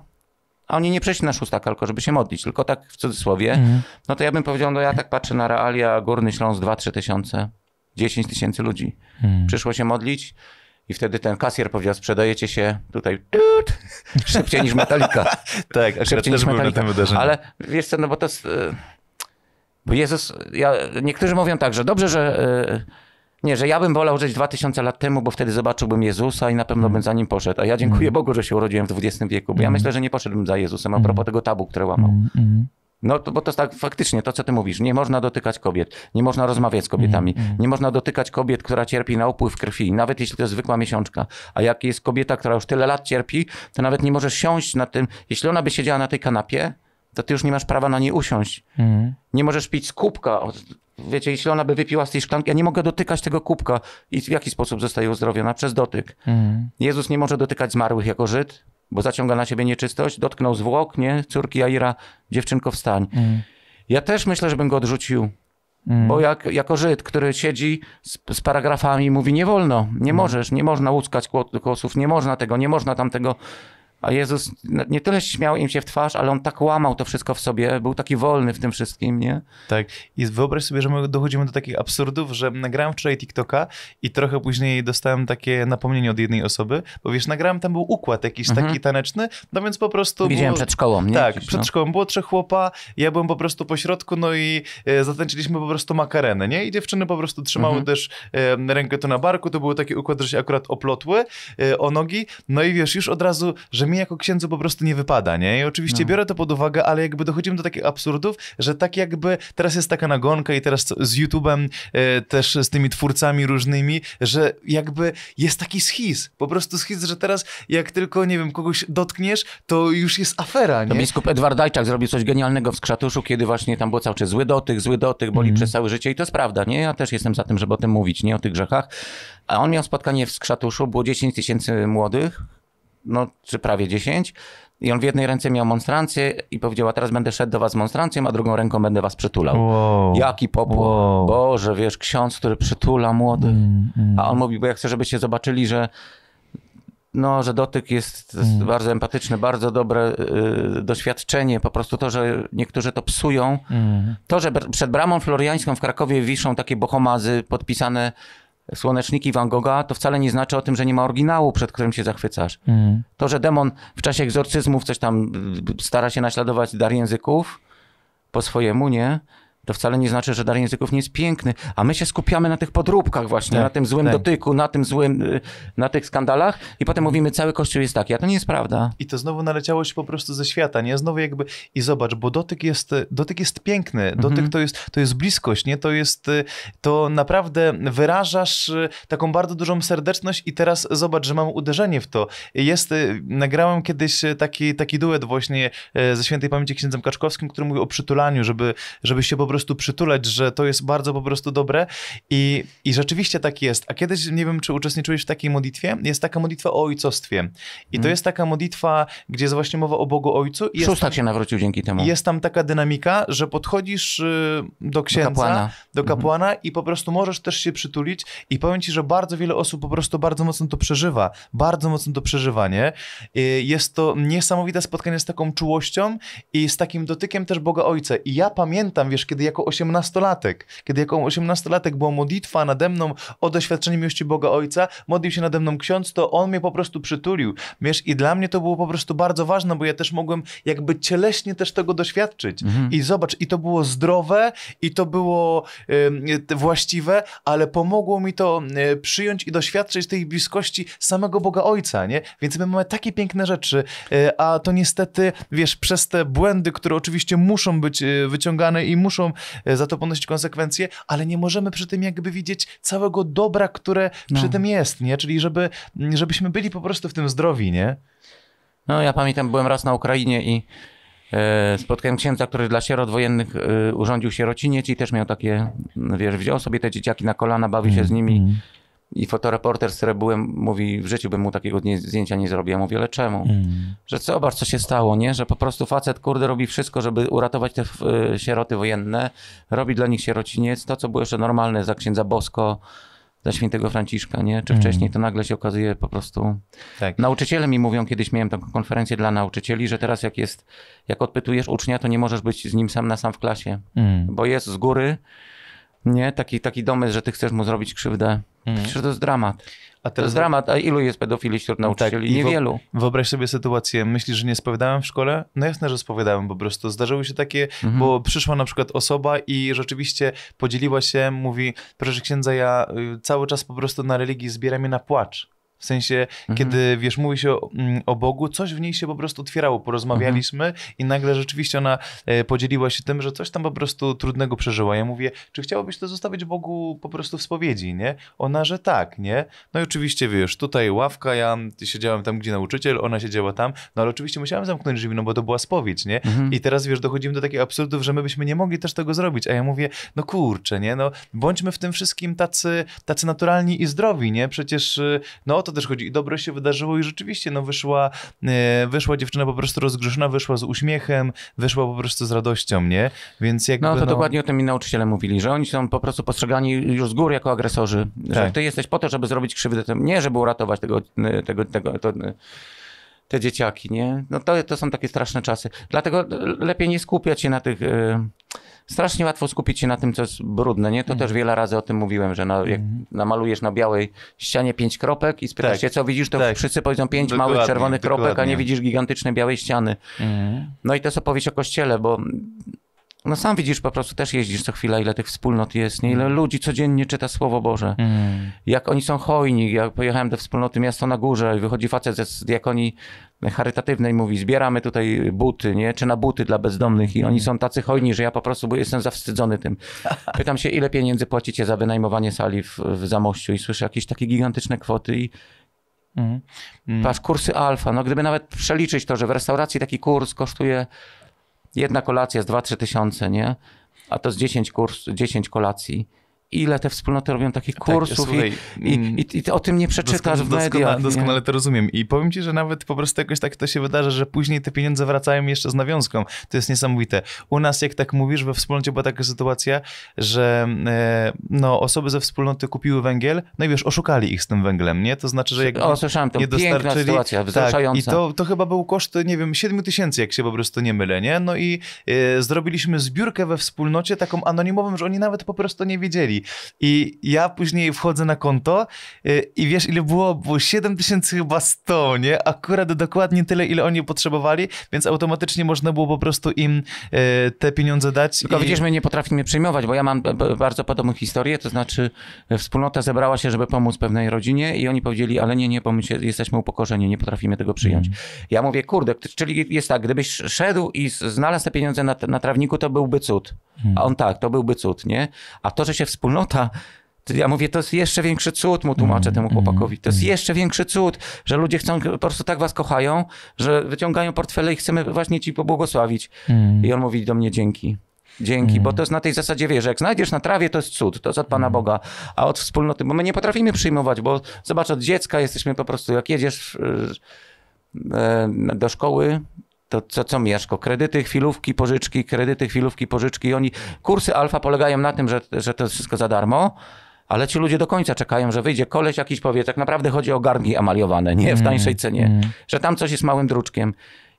a oni nie przeszli na szóstaka, tylko żeby się modlić, tylko tak w cudzysłowie, mhm. no to ja bym powiedział, no ja tak patrzę na realia Górny Śląsk 2-3 tysiące, 10 tysięcy ludzi. Mhm. Przyszło się modlić i wtedy ten kasjer powiedział, sprzedajecie się tutaj tut, szybciej niż Metallica. tak, szybciej niż Metallica. Ale wiesz co, no bo to... Y, bo Jezus, ja, niektórzy mówią tak, że dobrze, że... Yy, nie, że ja bym wolał żyć 2000 lat temu, bo wtedy zobaczyłbym Jezusa i na pewno mhm. bym za nim poszedł. A ja dziękuję mhm. Bogu, że się urodziłem w XX wieku, bo ja mhm. myślę, że nie poszedłbym za Jezusem, a propos tego tabu, które łamał. No to, bo to tak faktycznie, to co ty mówisz, nie można dotykać kobiet, nie można rozmawiać z kobietami, mm. nie można dotykać kobiet, która cierpi na upływ krwi, nawet jeśli to jest zwykła miesiączka. A jak jest kobieta, która już tyle lat cierpi, to nawet nie możesz siąść na tym, jeśli ona by siedziała na tej kanapie, to ty już nie masz prawa na niej usiąść. Mm. Nie możesz pić z kubka, Wiecie, jeśli ona by wypiła z tej szklanki, ja nie mogę dotykać tego kubka. I w jaki sposób zostaje uzdrowiona? Przez dotyk. Mhm. Jezus nie może dotykać zmarłych jako Żyd, bo zaciąga na siebie nieczystość. Dotknął zwłok, nie? Córki Jaira, dziewczynko wstań. Mhm. Ja też myślę, żebym go odrzucił. Mm. Bo jak, jako Żyd, który siedzi z, z, paragrafami, mówi: Nie wolno, nie no. możesz, nie można łuskać kłosów, nie można tego, nie można tamtego. A Jezus nie tyle śmiał im się w twarz, ale on tak łamał to wszystko w sobie, był taki wolny w tym wszystkim, nie? Tak. I wyobraź sobie, że my dochodzimy do takich absurdów, że nagrałem wczoraj TikToka i trochę później dostałem takie napomnienie od jednej osoby, bo wiesz, nagrałem, tam był układ jakiś mhm. taki taneczny, no więc po prostu... Widziałem było... przed szkołą, nie? Tak, Jakiś, przed no. szkołą. Było trzech chłopa, ja byłem po prostu po środku, no i e, zatańczyliśmy po prostu makarenę, nie? I dziewczyny po prostu trzymały mhm. też e, rękę tu na barku, to był taki układ, że się akurat oplotły e, o nogi, no i wiesz, już od razu, że mi jako księdzu po prostu nie wypada, nie? I oczywiście no. biorę to pod uwagę, ale jakby dochodzimy do takich absurdów, że tak jakby teraz jest taka nagonka i teraz z YouTube'em e, też z tymi twórcami różnymi, że jakby jest taki schiz, po prostu schiz, że teraz jak tylko, nie wiem, kogoś dotkniesz, to już jest afera, nie? To biskup Edward Dajczak zrobił coś genialnego w Skrzatuszu, kiedy właśnie tam było cały czas zły dotyk, zły dotyk, boli mm. przez całe życie i to jest prawda, nie? Ja też jestem za tym, żeby o tym mówić, nie? O tych grzechach. A on miał spotkanie w Skrzatuszu, było 10 tysięcy młodych, no, czy prawie 10. I on w jednej ręce miał monstrancję i powiedział, a teraz będę szedł do was z monstrancją, a drugą ręką będę was przytulał. Wow. Jaki popłoch. Wow. Boże, wiesz, ksiądz, który przytula młodych. Mm, mm. A on mówi, bo ja chcę, żebyście zobaczyli, że no, że dotyk jest mm. bardzo empatyczny, bardzo dobre y, doświadczenie. Po prostu to, że niektórzy to psują. Mm. To, że przed bramą floriańską w Krakowie wiszą takie bohomazy podpisane słoneczniki Van Gogha, to wcale nie znaczy o tym, że nie ma oryginału, przed którym się zachwycasz. Mm. To, że demon w czasie egzorcyzmów coś tam y, stara się naśladować dar języków po swojemu, nie? to wcale nie znaczy, że dar języków nie jest piękny, a my się skupiamy na tych podróbkach właśnie, tak, na tym złym tak. dotyku, na tym złym, y, na tych skandalach i potem mówimy, cały kościół jest taki, a to nie jest prawda. I to znowu naleciało się po prostu ze świata, nie? Znowu jakby, i zobacz, bo dotyk jest, dotyk jest piękny, dotyk mhm. to, jest, to jest bliskość, nie? To jest, y, to naprawdę wyrażasz y, taką bardzo dużą serdeczność i teraz zobacz, że mam uderzenie w to. Jest, nagrałem kiedyś taki, taki duet właśnie ze świętej pamięci księdzem Kaczkowskim, który mówił o przytulaniu, żeby, żeby się po prostu przytulać, że to jest bardzo po prostu dobre i, i rzeczywiście tak jest. A kiedyś, nie wiem, czy uczestniczyłeś w takiej modlitwie, jest taka modlitwa o ojcostwie i to mhm. jest taka modlitwa, gdzie jest właśnie mowa o Bogu Ojcu. I Szósta tam, nawrócił dzięki temu. Jest tam taka dynamika, że podchodzisz y, do księdza, do kapłana, do mhm. kapłana i po prostu możesz też się przytulić i powiem ci, że bardzo wiele osób po prostu bardzo mocno to przeżywa, bardzo mocno to przeżywanie. Y, jest to niesamowite spotkanie z taką czułością i z takim dotykiem też Boga Ojca. I ja pamiętam, wiesz, kiedy kiedy jako osiemnastolatek, kiedy jako osiemnastolatek była modlitwa nade mną o doświadczenie miłości Boga Ojca, modlił się nade mną ksiądz, to on mnie po prostu przytulił. Wiesz, i dla mnie to było po prostu bardzo ważne, bo ja też mogłem jakby cieleśnie też tego doświadczyć. Mhm. I zobacz, i to było zdrowe, i to było y, właściwe, ale pomogło mi to y, przyjąć i doświadczyć tej bliskości samego Boga Ojca, nie? Więc my mamy takie piękne rzeczy, y, a to niestety, wiesz, przez te błędy, które oczywiście muszą być e, wyciągane i muszą E, za to ponosić konsekwencje, ale nie możemy przy tym jakby widzieć całego dobra, które no. przy tym jest, nie? Czyli żeby, żebyśmy byli po prostu w tym zdrowi, nie? No ja pamiętam, byłem raz na Ukrainie i e, spotkałem księdza, który dla sierot wojennych e, urządził sierociniec i też miał takie, wiesz, wziął sobie te dzieciaki na kolana, bawi się z nimi. Mm. I fotoreporter, z którym byłem, mówi, w życiu bym mu takiego nie, zdjęcia nie zrobił. Ja mówię, ale czemu? Mm. Że zobacz, co się stało, nie? Że po prostu facet, kurde, robi wszystko, żeby uratować te y, sieroty wojenne, robi dla nich sierociniec, to, co było jeszcze normalne za księdza Bosko, za świętego Franciszka, nie? Czy mm. wcześniej, to nagle się okazuje po prostu... Tak. Nauczyciele mi mówią, kiedyś miałem taką konferencję dla nauczycieli, że teraz jak jest, jak odpytujesz ucznia, to nie możesz być z nim sam na sam w klasie, mm. bo jest z góry nie? Taki, taki domysł, że ty chcesz mu zrobić krzywdę. Mhm. Przecież to jest dramat. A teraz... To jest dramat. A ilu jest pedofili wśród no tak, nauczycieli? Tak, Niewielu. Wyobraź sobie sytuację. Myślisz, że nie spowiadałem w szkole? No jasne, że spowiadałem po prostu. Zdarzyły się takie, mhm. bo przyszła na przykład osoba i rzeczywiście podzieliła się, mówi, proszę księdza, ja y, cały czas po prostu na religii zbieram je na płacz. W sensie, mhm. kiedy wiesz, mówi się o, mm, o, Bogu, coś w niej się po prostu otwierało. Porozmawialiśmy mhm. i nagle rzeczywiście ona e, podzieliła się tym, że coś tam po prostu trudnego przeżyła. Ja mówię, czy chciałabyś to zostawić Bogu po prostu w spowiedzi, nie? Ona, że tak, nie? No i oczywiście wiesz, tutaj ławka, ja siedziałem tam, gdzie nauczyciel, ona siedziała tam, no ale oczywiście musiałem zamknąć drzwi, no bo to była spowiedź, nie? Mhm. I teraz wiesz, dochodzimy do takich absurdów, że my byśmy nie mogli też tego zrobić. A ja mówię, no kurczę, nie? No bądźmy w tym wszystkim tacy, tacy naturalni i zdrowi, nie? Przecież, y, no to też chodzi. I dobre się wydarzyło i rzeczywiście, no wyszła, e, wyszła dziewczyna po prostu rozgrzeszona, wyszła z uśmiechem, wyszła po prostu z radością, nie? Więc jakby... No to no... dokładnie o tym mi nauczyciele mówili, że oni są po prostu postrzegani już z góry jako agresorzy. Tak. Że ty jesteś po to, żeby zrobić krzywdę, nie żeby uratować tego, e, tego, tego, to, e, te dzieciaki, nie? No to, to są takie straszne czasy. Dlatego lepiej nie skupiać się na tych... Yy strasznie łatwo skupić się na tym, co jest brudne, nie? To mhm. też wiele razy o tym mówiłem, że na, jak mhm. namalujesz na białej ścianie pięć kropek i spytasz tak. się, co widzisz, to tak. wszyscy powiedzą pięć dokładnie, małych czerwonych dokładnie. kropek, a nie widzisz gigantycznej białej ściany. Mhm. No i to jest opowieść o kościele, bo no sam widzisz, po prostu też jeździsz co chwila, ile tych wspólnot jest, nie? ile mm. ludzi codziennie czyta Słowo Boże. Mm. Jak oni są hojni. Ja pojechałem do wspólnoty Miasto na Górze i wychodzi facet z dyakoni charytatywnej mówi, zbieramy tutaj buty, nie? Czy na buty dla bezdomnych i oni mm. są tacy hojni, że ja po prostu jestem zawstydzony tym. Pytam się, ile pieniędzy płacicie za wynajmowanie sali w, w Zamościu i słyszę jakieś takie gigantyczne kwoty i Mm. mm. Patrz, kursy alfa. No gdyby nawet przeliczyć to, że w restauracji taki kurs kosztuje Jedna kolacja z 2-3 tysiące, nie? A to z 10, kurs, 10 kolacji ile te wspólnoty robią takich tak, kursów słuchaj, i, i, i, mm, i, o tym nie przeczytasz doskona, w mediach. doskonale to rozumiem i powiem ci, że nawet po prostu jakoś tak to się wydarza, że później te pieniądze wracają jeszcze z nawiązką. To jest niesamowite. U nas, jak tak mówisz, we wspólnocie była taka sytuacja, że e, no, osoby ze wspólnoty kupiły węgiel, no i wiesz, oszukali ich z tym węglem, nie? To znaczy, że jak o, słyszałem, to nie dostarczyli... sytuacja, wzruszająca. Tak, I to, to chyba był koszt, nie wiem, 7 tysięcy, jak się po prostu nie mylę, nie? No i e, zrobiliśmy zbiórkę we wspólnocie taką anonimową, że oni nawet po prostu nie wiedzieli. I ja później wchodzę na konto y, i wiesz, ile było? Było 7000 chyba 100, nie? Akurat dokładnie tyle, ile oni potrzebowali, więc automatycznie można było po prostu im y, te pieniądze dać. Tylko i... widzisz, my nie potrafimy przyjmować bo ja mam e, e, bardzo podobną historię, to znaczy e, wspólnota zebrała się, żeby pomóc pewnej rodzinie i oni powiedzieli, ale nie, nie, bo my się, jesteśmy upokorzeni, nie potrafimy tego przyjąć. Mm. Ja mówię, kurde, czyli jest tak, gdybyś szedł i znalazł te pieniądze na, na trawniku, to byłby cud. Mm. A on tak, to byłby cud, nie? A to, że się wspólnota wspólnota. Ja mówię, to jest jeszcze większy cud, mu tłumaczę mm, temu mm, chłopakowi. To jest mm. jeszcze większy cud, że ludzie chcą, po prostu tak was kochają, że wyciągają portfele i chcemy właśnie ci pobłogosławić. I on mówi do mnie dzięki. Dzięki, mm. bo to jest na tej zasadzie, wiesz, jak znajdziesz na trawie, to jest cud, to jest od Pana Boga, a od wspólnoty, bo my nie potrafimy przyjmować, bo zobacz, od dziecka jesteśmy po prostu, jak jedziesz y, y, do szkoły, to co, co mieszko? Kredyty, chwilówki, pożyczki, kredyty, chwilówki, pożyczki. Oni, kursy alfa polegają na tym, że, że to jest wszystko za darmo, ale ci ludzie do końca czekają, że wyjdzie koleś jakiś powie, tak naprawdę chodzi o garnki amaliowane, nie w mm, tańszej cenie, mm. że tam coś jest małym druczkiem.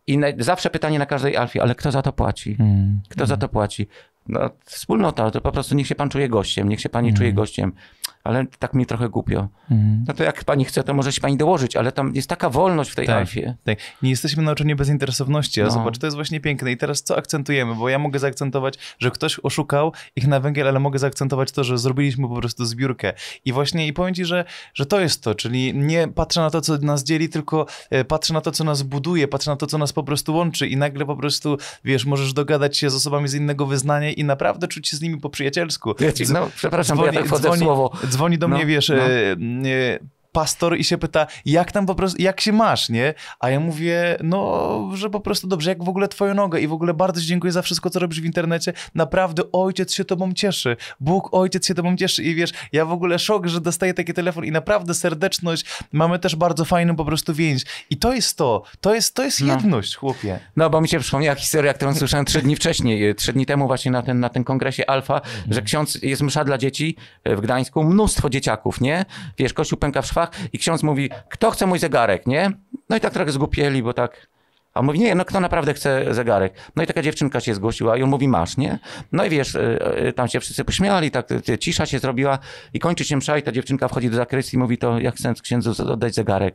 I na, zawsze pytanie na każdej alfie, ale kto za to płaci? Mm, kto mm. za to płaci? No, wspólnota, to po prostu niech się pan czuje gościem, niech się pani mm. czuje gościem ale tak mi trochę głupio. Mhm. No to jak pani chce, to może się pani dołożyć, ale tam jest taka wolność w tej tak, alfie. Tak. Nie jesteśmy nauczeni bezinteresowności, a no. zobacz, to jest właśnie piękne. I teraz co akcentujemy? Bo ja mogę zaakcentować, że ktoś oszukał ich na węgiel, ale mogę zaakcentować to, że zrobiliśmy po prostu zbiórkę. I właśnie, i powiem ci, że, że to jest to, czyli nie patrzę na to, co nas dzieli, tylko e, patrzę na to, co nas buduje, patrzę na to, co nas po prostu łączy i nagle po prostu, wiesz, możesz dogadać się z osobami z innego wyznania i naprawdę czuć się z nimi po przyjacielsku. Ja ci, no, przepraszam, dzwoni, bo ja tak dzwoni, słowo. Dzwoni do no, mnie, no, wiesz, e, pastor i się pyta, jak tam po prostu, jak się masz, nie? A ja mówię, no, że po prostu dobrze, jak w ogóle twoją nogę i w ogóle bardzo ci dziękuję za wszystko, co robisz w internecie. Naprawdę ojciec się tobą cieszy. Bóg, ojciec się tobą cieszy i wiesz, ja w ogóle szok, że dostaję taki telefon i naprawdę serdeczność. Mamy też bardzo fajną po prostu więź. I to jest to, to jest, to jest no. jedność, chłopie. No, bo mi się przypomniała historia, którą słyszałem trzy dni wcześniej, e, trzy dni temu właśnie na, ten, na tym kongresie Alfa, że mhm. ksiądz, jest msza dla dzieci e, w Gdańsku, mnóstwo dzieciaków, nie? Wiesz, kościół pęka w szwach, i ksiądz mówi, kto chce mój zegarek, nie? No i tak trochę zgłupieli, bo tak... A on mówi, nie, no kto naprawdę chce zegarek? No i taka dziewczynka się zgłosiła i on mówi, masz, nie? No i wiesz, y, y, tam się wszyscy pośmiali, tak y, cisza się zrobiła i kończy się msza i ta dziewczynka wchodzi do zakrystii i mówi, to ja chcę księdzu oddać zegarek.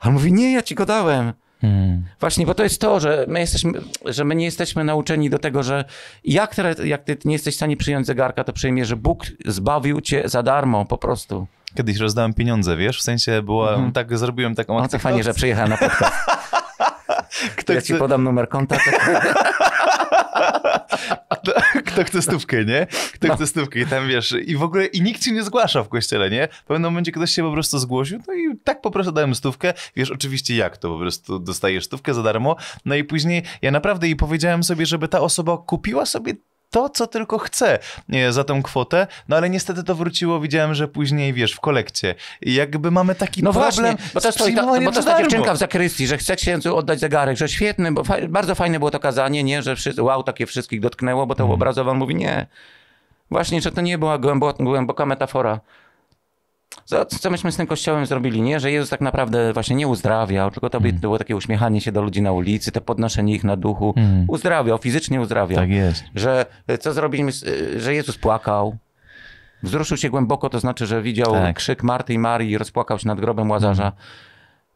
A on mówi, nie, ja ci go dałem. Hmm. Właśnie, bo to jest to, że my, jesteśmy, że my nie jesteśmy nauczeni do tego, że jak, jak ty nie jesteś w stanie przyjąć zegarka, to przyjmie, że Bóg zbawił cię za darmo po prostu. Kiedyś rozdałem pieniądze, wiesz? W sensie było, mhm. tak zrobiłem taką akcję. No to fajnie, że przyjechałem na podcast. Kto ja chce... ci podam numer konta. To... kto chce stówkę, nie? Kto no. chce stówkę i tam wiesz, i w ogóle, i nikt ci nie zgłasza w kościele, nie? W pewnym momencie ktoś się po prostu zgłosił, no i tak po prostu dałem stówkę, wiesz oczywiście jak to, po prostu dostajesz stówkę za darmo, no i później ja naprawdę i powiedziałem sobie, żeby ta osoba kupiła sobie to, co tylko chce za tą kwotę, no ale niestety to wróciło, widziałem, że później, wiesz, w kolekcie. jakby mamy taki no problem właśnie, bo też, ta, no ta dziewczynka w zakrystii, że chce księdzu oddać zegarek, że świetny, bo fa bardzo fajne było to kazanie, nie, że wszyscy, wow, takie wszystkich dotknęło, bo to hmm. obrazowo mówi, nie, Właśnie, że to nie była głęboka metafora, co, co myśmy z tym kościołem zrobili, nie? Że Jezus tak naprawdę właśnie nie uzdrawiał, tylko to mm. było takie uśmiechanie się do ludzi na ulicy, to podnoszenie ich na duchu. Mm. Uzdrawiał, fizycznie uzdrawiał. Tak jest. Że e, co zrobiliśmy, e, że Jezus płakał. Wzruszył się głęboko, to znaczy, że widział tak. krzyk Marty i Marii i rozpłakał się nad grobem Łazarza. Mm.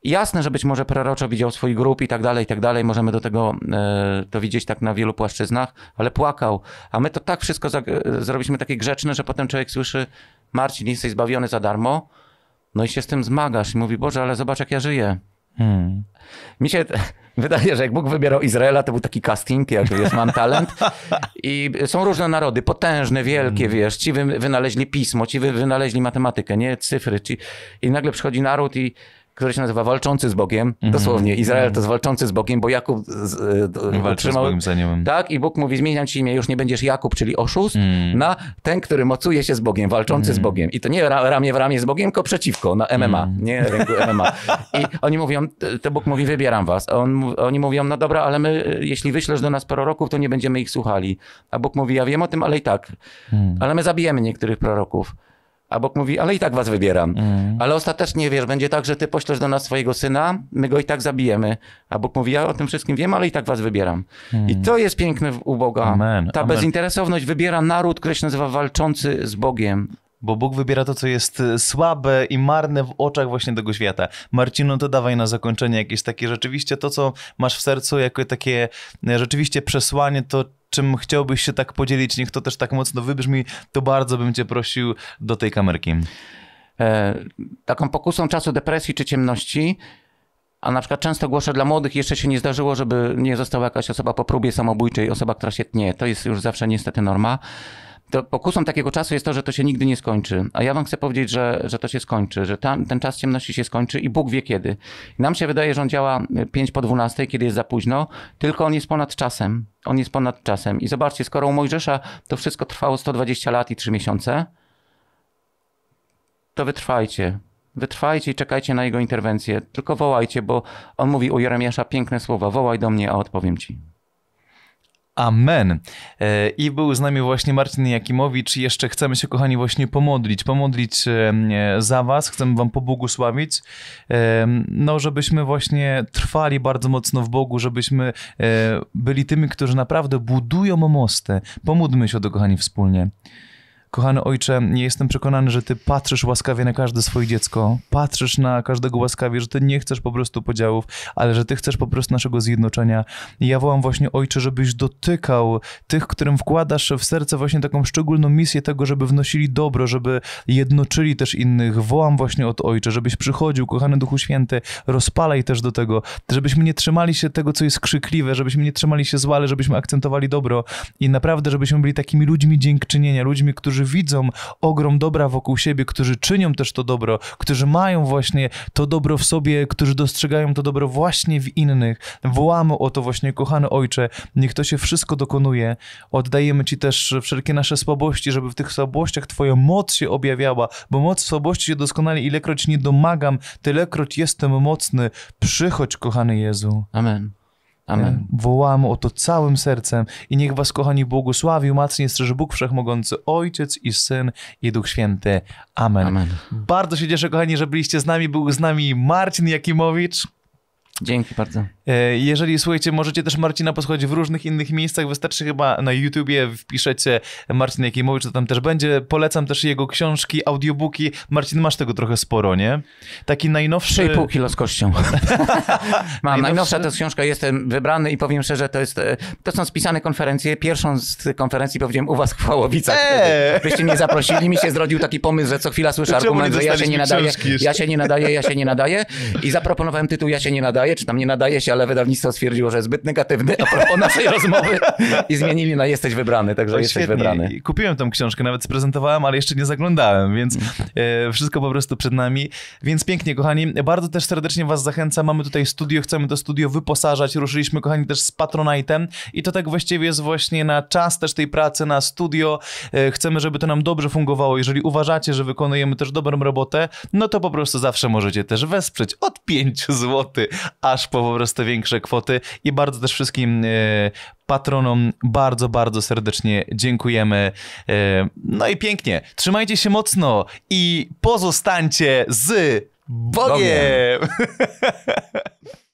Jasne, że być może proroczo widział swój grób i tak dalej, i tak dalej. Możemy do tego e, to widzieć tak na wielu płaszczyznach, ale płakał. A my to tak wszystko e, zrobiliśmy takie grzeczne, że potem człowiek słyszy, Marcin, jesteś zbawiony za darmo. No i się z tym zmagasz i mówi, Boże, ale zobacz jak ja żyję. Hmm. Mi się wydaje, że jak Bóg wybierał Izraela, to był taki casting, jak wiesz, mam talent. I są różne narody, potężne, wielkie, hmm. wiesz, ci wynaleźli pismo, ci wynaleźli matematykę, nie, cyfry. Ci... I nagle przychodzi naród i który się nazywa Walczący z Bogiem. Mm-hmm. Dosłownie, mhm. Izrael to jest walczący z Bogiem, bo Jakub z, z, utrzymał, z Tak, i Bóg mówi: Zmieniam ci imię, już nie będziesz Jakub, czyli oszust, mm. na ten, który mocuje się z Bogiem, walczący mm. z mhm. Bogiem. I to nie ramię w ramię z Bogiem, tylko przeciwko, na MMA, mm. nie ręku MMA. I oni mówią: To Bóg mówi, wybieram was. On, oni mówią: No dobra, ale my, jeśli wyślesz do nas proroków, to nie będziemy ich słuchali. A Bóg mówi: Ja wiem o tym, ale i tak. Mhm. Ale my zabijemy niektórych proroków. A Bóg mówi, ale i tak was wybieram. Mm. Ale ostatecznie, wiesz, będzie tak, że ty poślesz do nas swojego syna, my go i tak zabijemy. A Bóg mówi, ja o tym wszystkim wiem, ale i tak was wybieram. Mm. I mhm. to jest piękne u Boga. Amen. Ta Amen. bezinteresowność wybiera naród, który się nazywa walczący z Bogiem. Bo Bóg wybiera to, co jest e, słabe i marne w oczach właśnie tego świata. Marcinu, to dawaj na zakończenie jakieś takie rzeczywiście to, co masz w sercu, jako takie e, rzeczywiście przesłanie, to czym chciałbyś się tak podzielić, niech to też tak mocno wybrzmi, to bardzo bym cię prosił do tej kamerki. E, taką pokusą czasu depresji czy ciemności, a na przykład często głoszę dla młodych, jeszcze się nie zdarzyło, żeby nie została jakaś osoba po próbie samobójczej, osoba, która się tnie. To jest już zawsze niestety norma to pokusą takiego czasu jest to, że to się nigdy nie skończy. A ja wam chcę powiedzieć, że, że to się skończy, że ten czas ciemności się skończy i Bóg wie kiedy. Nam się wydaje, że on działa 5 e, po 12, kiedy jest za późno, tylko on jest ponad czasem. On jest ponad czasem. I zobaczcie, skoro u Mojżesza to wszystko trwało 120 lat i 3 miesiące, to wytrwajcie. Wytrwajcie i czekajcie na jego interwencję. Tylko wołajcie, bo on mówi u Jeremiasza piękne słowa: wołaj do mnie, a odpowiem ci. Amen. E, I był z nami właśnie Marcin Jakimowicz. Jeszcze chcemy się, kochani, właśnie pomodlić. Pomodlić e, e, za Was, chcemy Wam pobłogosławić, no, żebyśmy właśnie trwali bardzo mocno w Bogu, żebyśmy byli tymi, którzy naprawdę budują mosty. Pomódmy się o to, kochani, wspólnie. Kochany ojcze, nie jestem przekonany, że ty patrzysz łaskawie na każde swoje dziecko, patrzysz na każdego łaskawie, że ty nie chcesz po prostu podziałów, ale że ty chcesz po prostu naszego zjednoczenia. I ja wołam właśnie ojcze, żebyś dotykał tych, którym wkładasz w serce właśnie taką szczególną misję tego, żeby wnosili dobro, żeby jednoczyli też innych. Wołam właśnie od ojcze, żebyś przychodził, kochany Duchu Święty, rozpalaj też do tego, żebyśmy nie trzymali się tego, co jest krzykliwe, żebyśmy nie trzymali się zła, ale żebyśmy akcentowali dobro i naprawdę, żebyśmy byli takimi ludźmi dziękczynienia, ludźmi, którzy widzą ogrom dobra wokół siebie, którzy czynią też to dobro, którzy mają właśnie to dobro w sobie, którzy dostrzegają to dobro właśnie w innych. Wołamy o to właśnie, kochany Ojcze, niech to się wszystko dokonuje. Oddajemy Ci też wszelkie nasze słabości, żeby w tych słabościach Twoja moc się objawiała, bo moc w słabości się doskonale, ilekroć nie domagam, tylekroć jestem mocny. Przychodź, kochany Jezu. Amen. Amen. Wołam o to całym sercem i niech was, kochani, błogosławi, umacni, strzeży Bóg Wszechmogący, Ojciec i Syn i Duch Święty. Amen. Amen. Bardzo się cieszę, kochani, że byliście z nami. Był z nami Marcin Jakimowicz. Dzięki bardzo. E, jeżeli słuchajcie, możecie też Marcina posłuchać w różnych innych miejscach. Wystarczy chyba na YouTubie wpiszecie Marcin Jakimowicz, to tam też będzie. Polecam też jego książki, audiobooki. Marcin, masz tego trochę sporo, nie? Taki najnowszy... 3,5 kilo z kością. Mam. Najnowsza to książka, jestem wybrany i powiem szczerze, to jest, e, to są spisane konferencje. Pierwszą z konferencji powiedziałem u was w Chwałowicach. Byście eee! mnie zaprosili, mi się zrodził taki pomysł, że co chwila słyszę argumenty, argument, że ja się nie nadaję, ja się nie nadaję, ja się nie nadaję i zaproponowałem tytuł Ja się nie nadaję, czy tam nie nadaje się, ale wydawnictwo stwierdziło, że jest zbyt negatywny a propos naszej rozmowy i zmienili na jesteś wybrany, także no jesteś świetnie. wybrany. Kupiłem tą książkę, nawet sprezentowałem, ale jeszcze nie zaglądałem, więc mm. e, wszystko po prostu przed nami. Więc pięknie, kochani, bardzo też serdecznie was zachęcam. Mamy tutaj studio, chcemy to studio wyposażać. Ruszyliśmy, kochani, też z Patronite'em i to tak właściwie jest właśnie na czas też tej pracy, na studio. E, chcemy, żeby to nam dobrze fungowało. Jeżeli uważacie, że wykonujemy też dobrą robotę, no to po prostu zawsze możecie też wesprzeć od 5 zł aż po po prostu większe kwoty i bardzo też wszystkim e, patronom bardzo, bardzo serdecznie dziękujemy. E, no i pięknie. Trzymajcie się mocno i pozostańcie z Bogiem. Bogiem.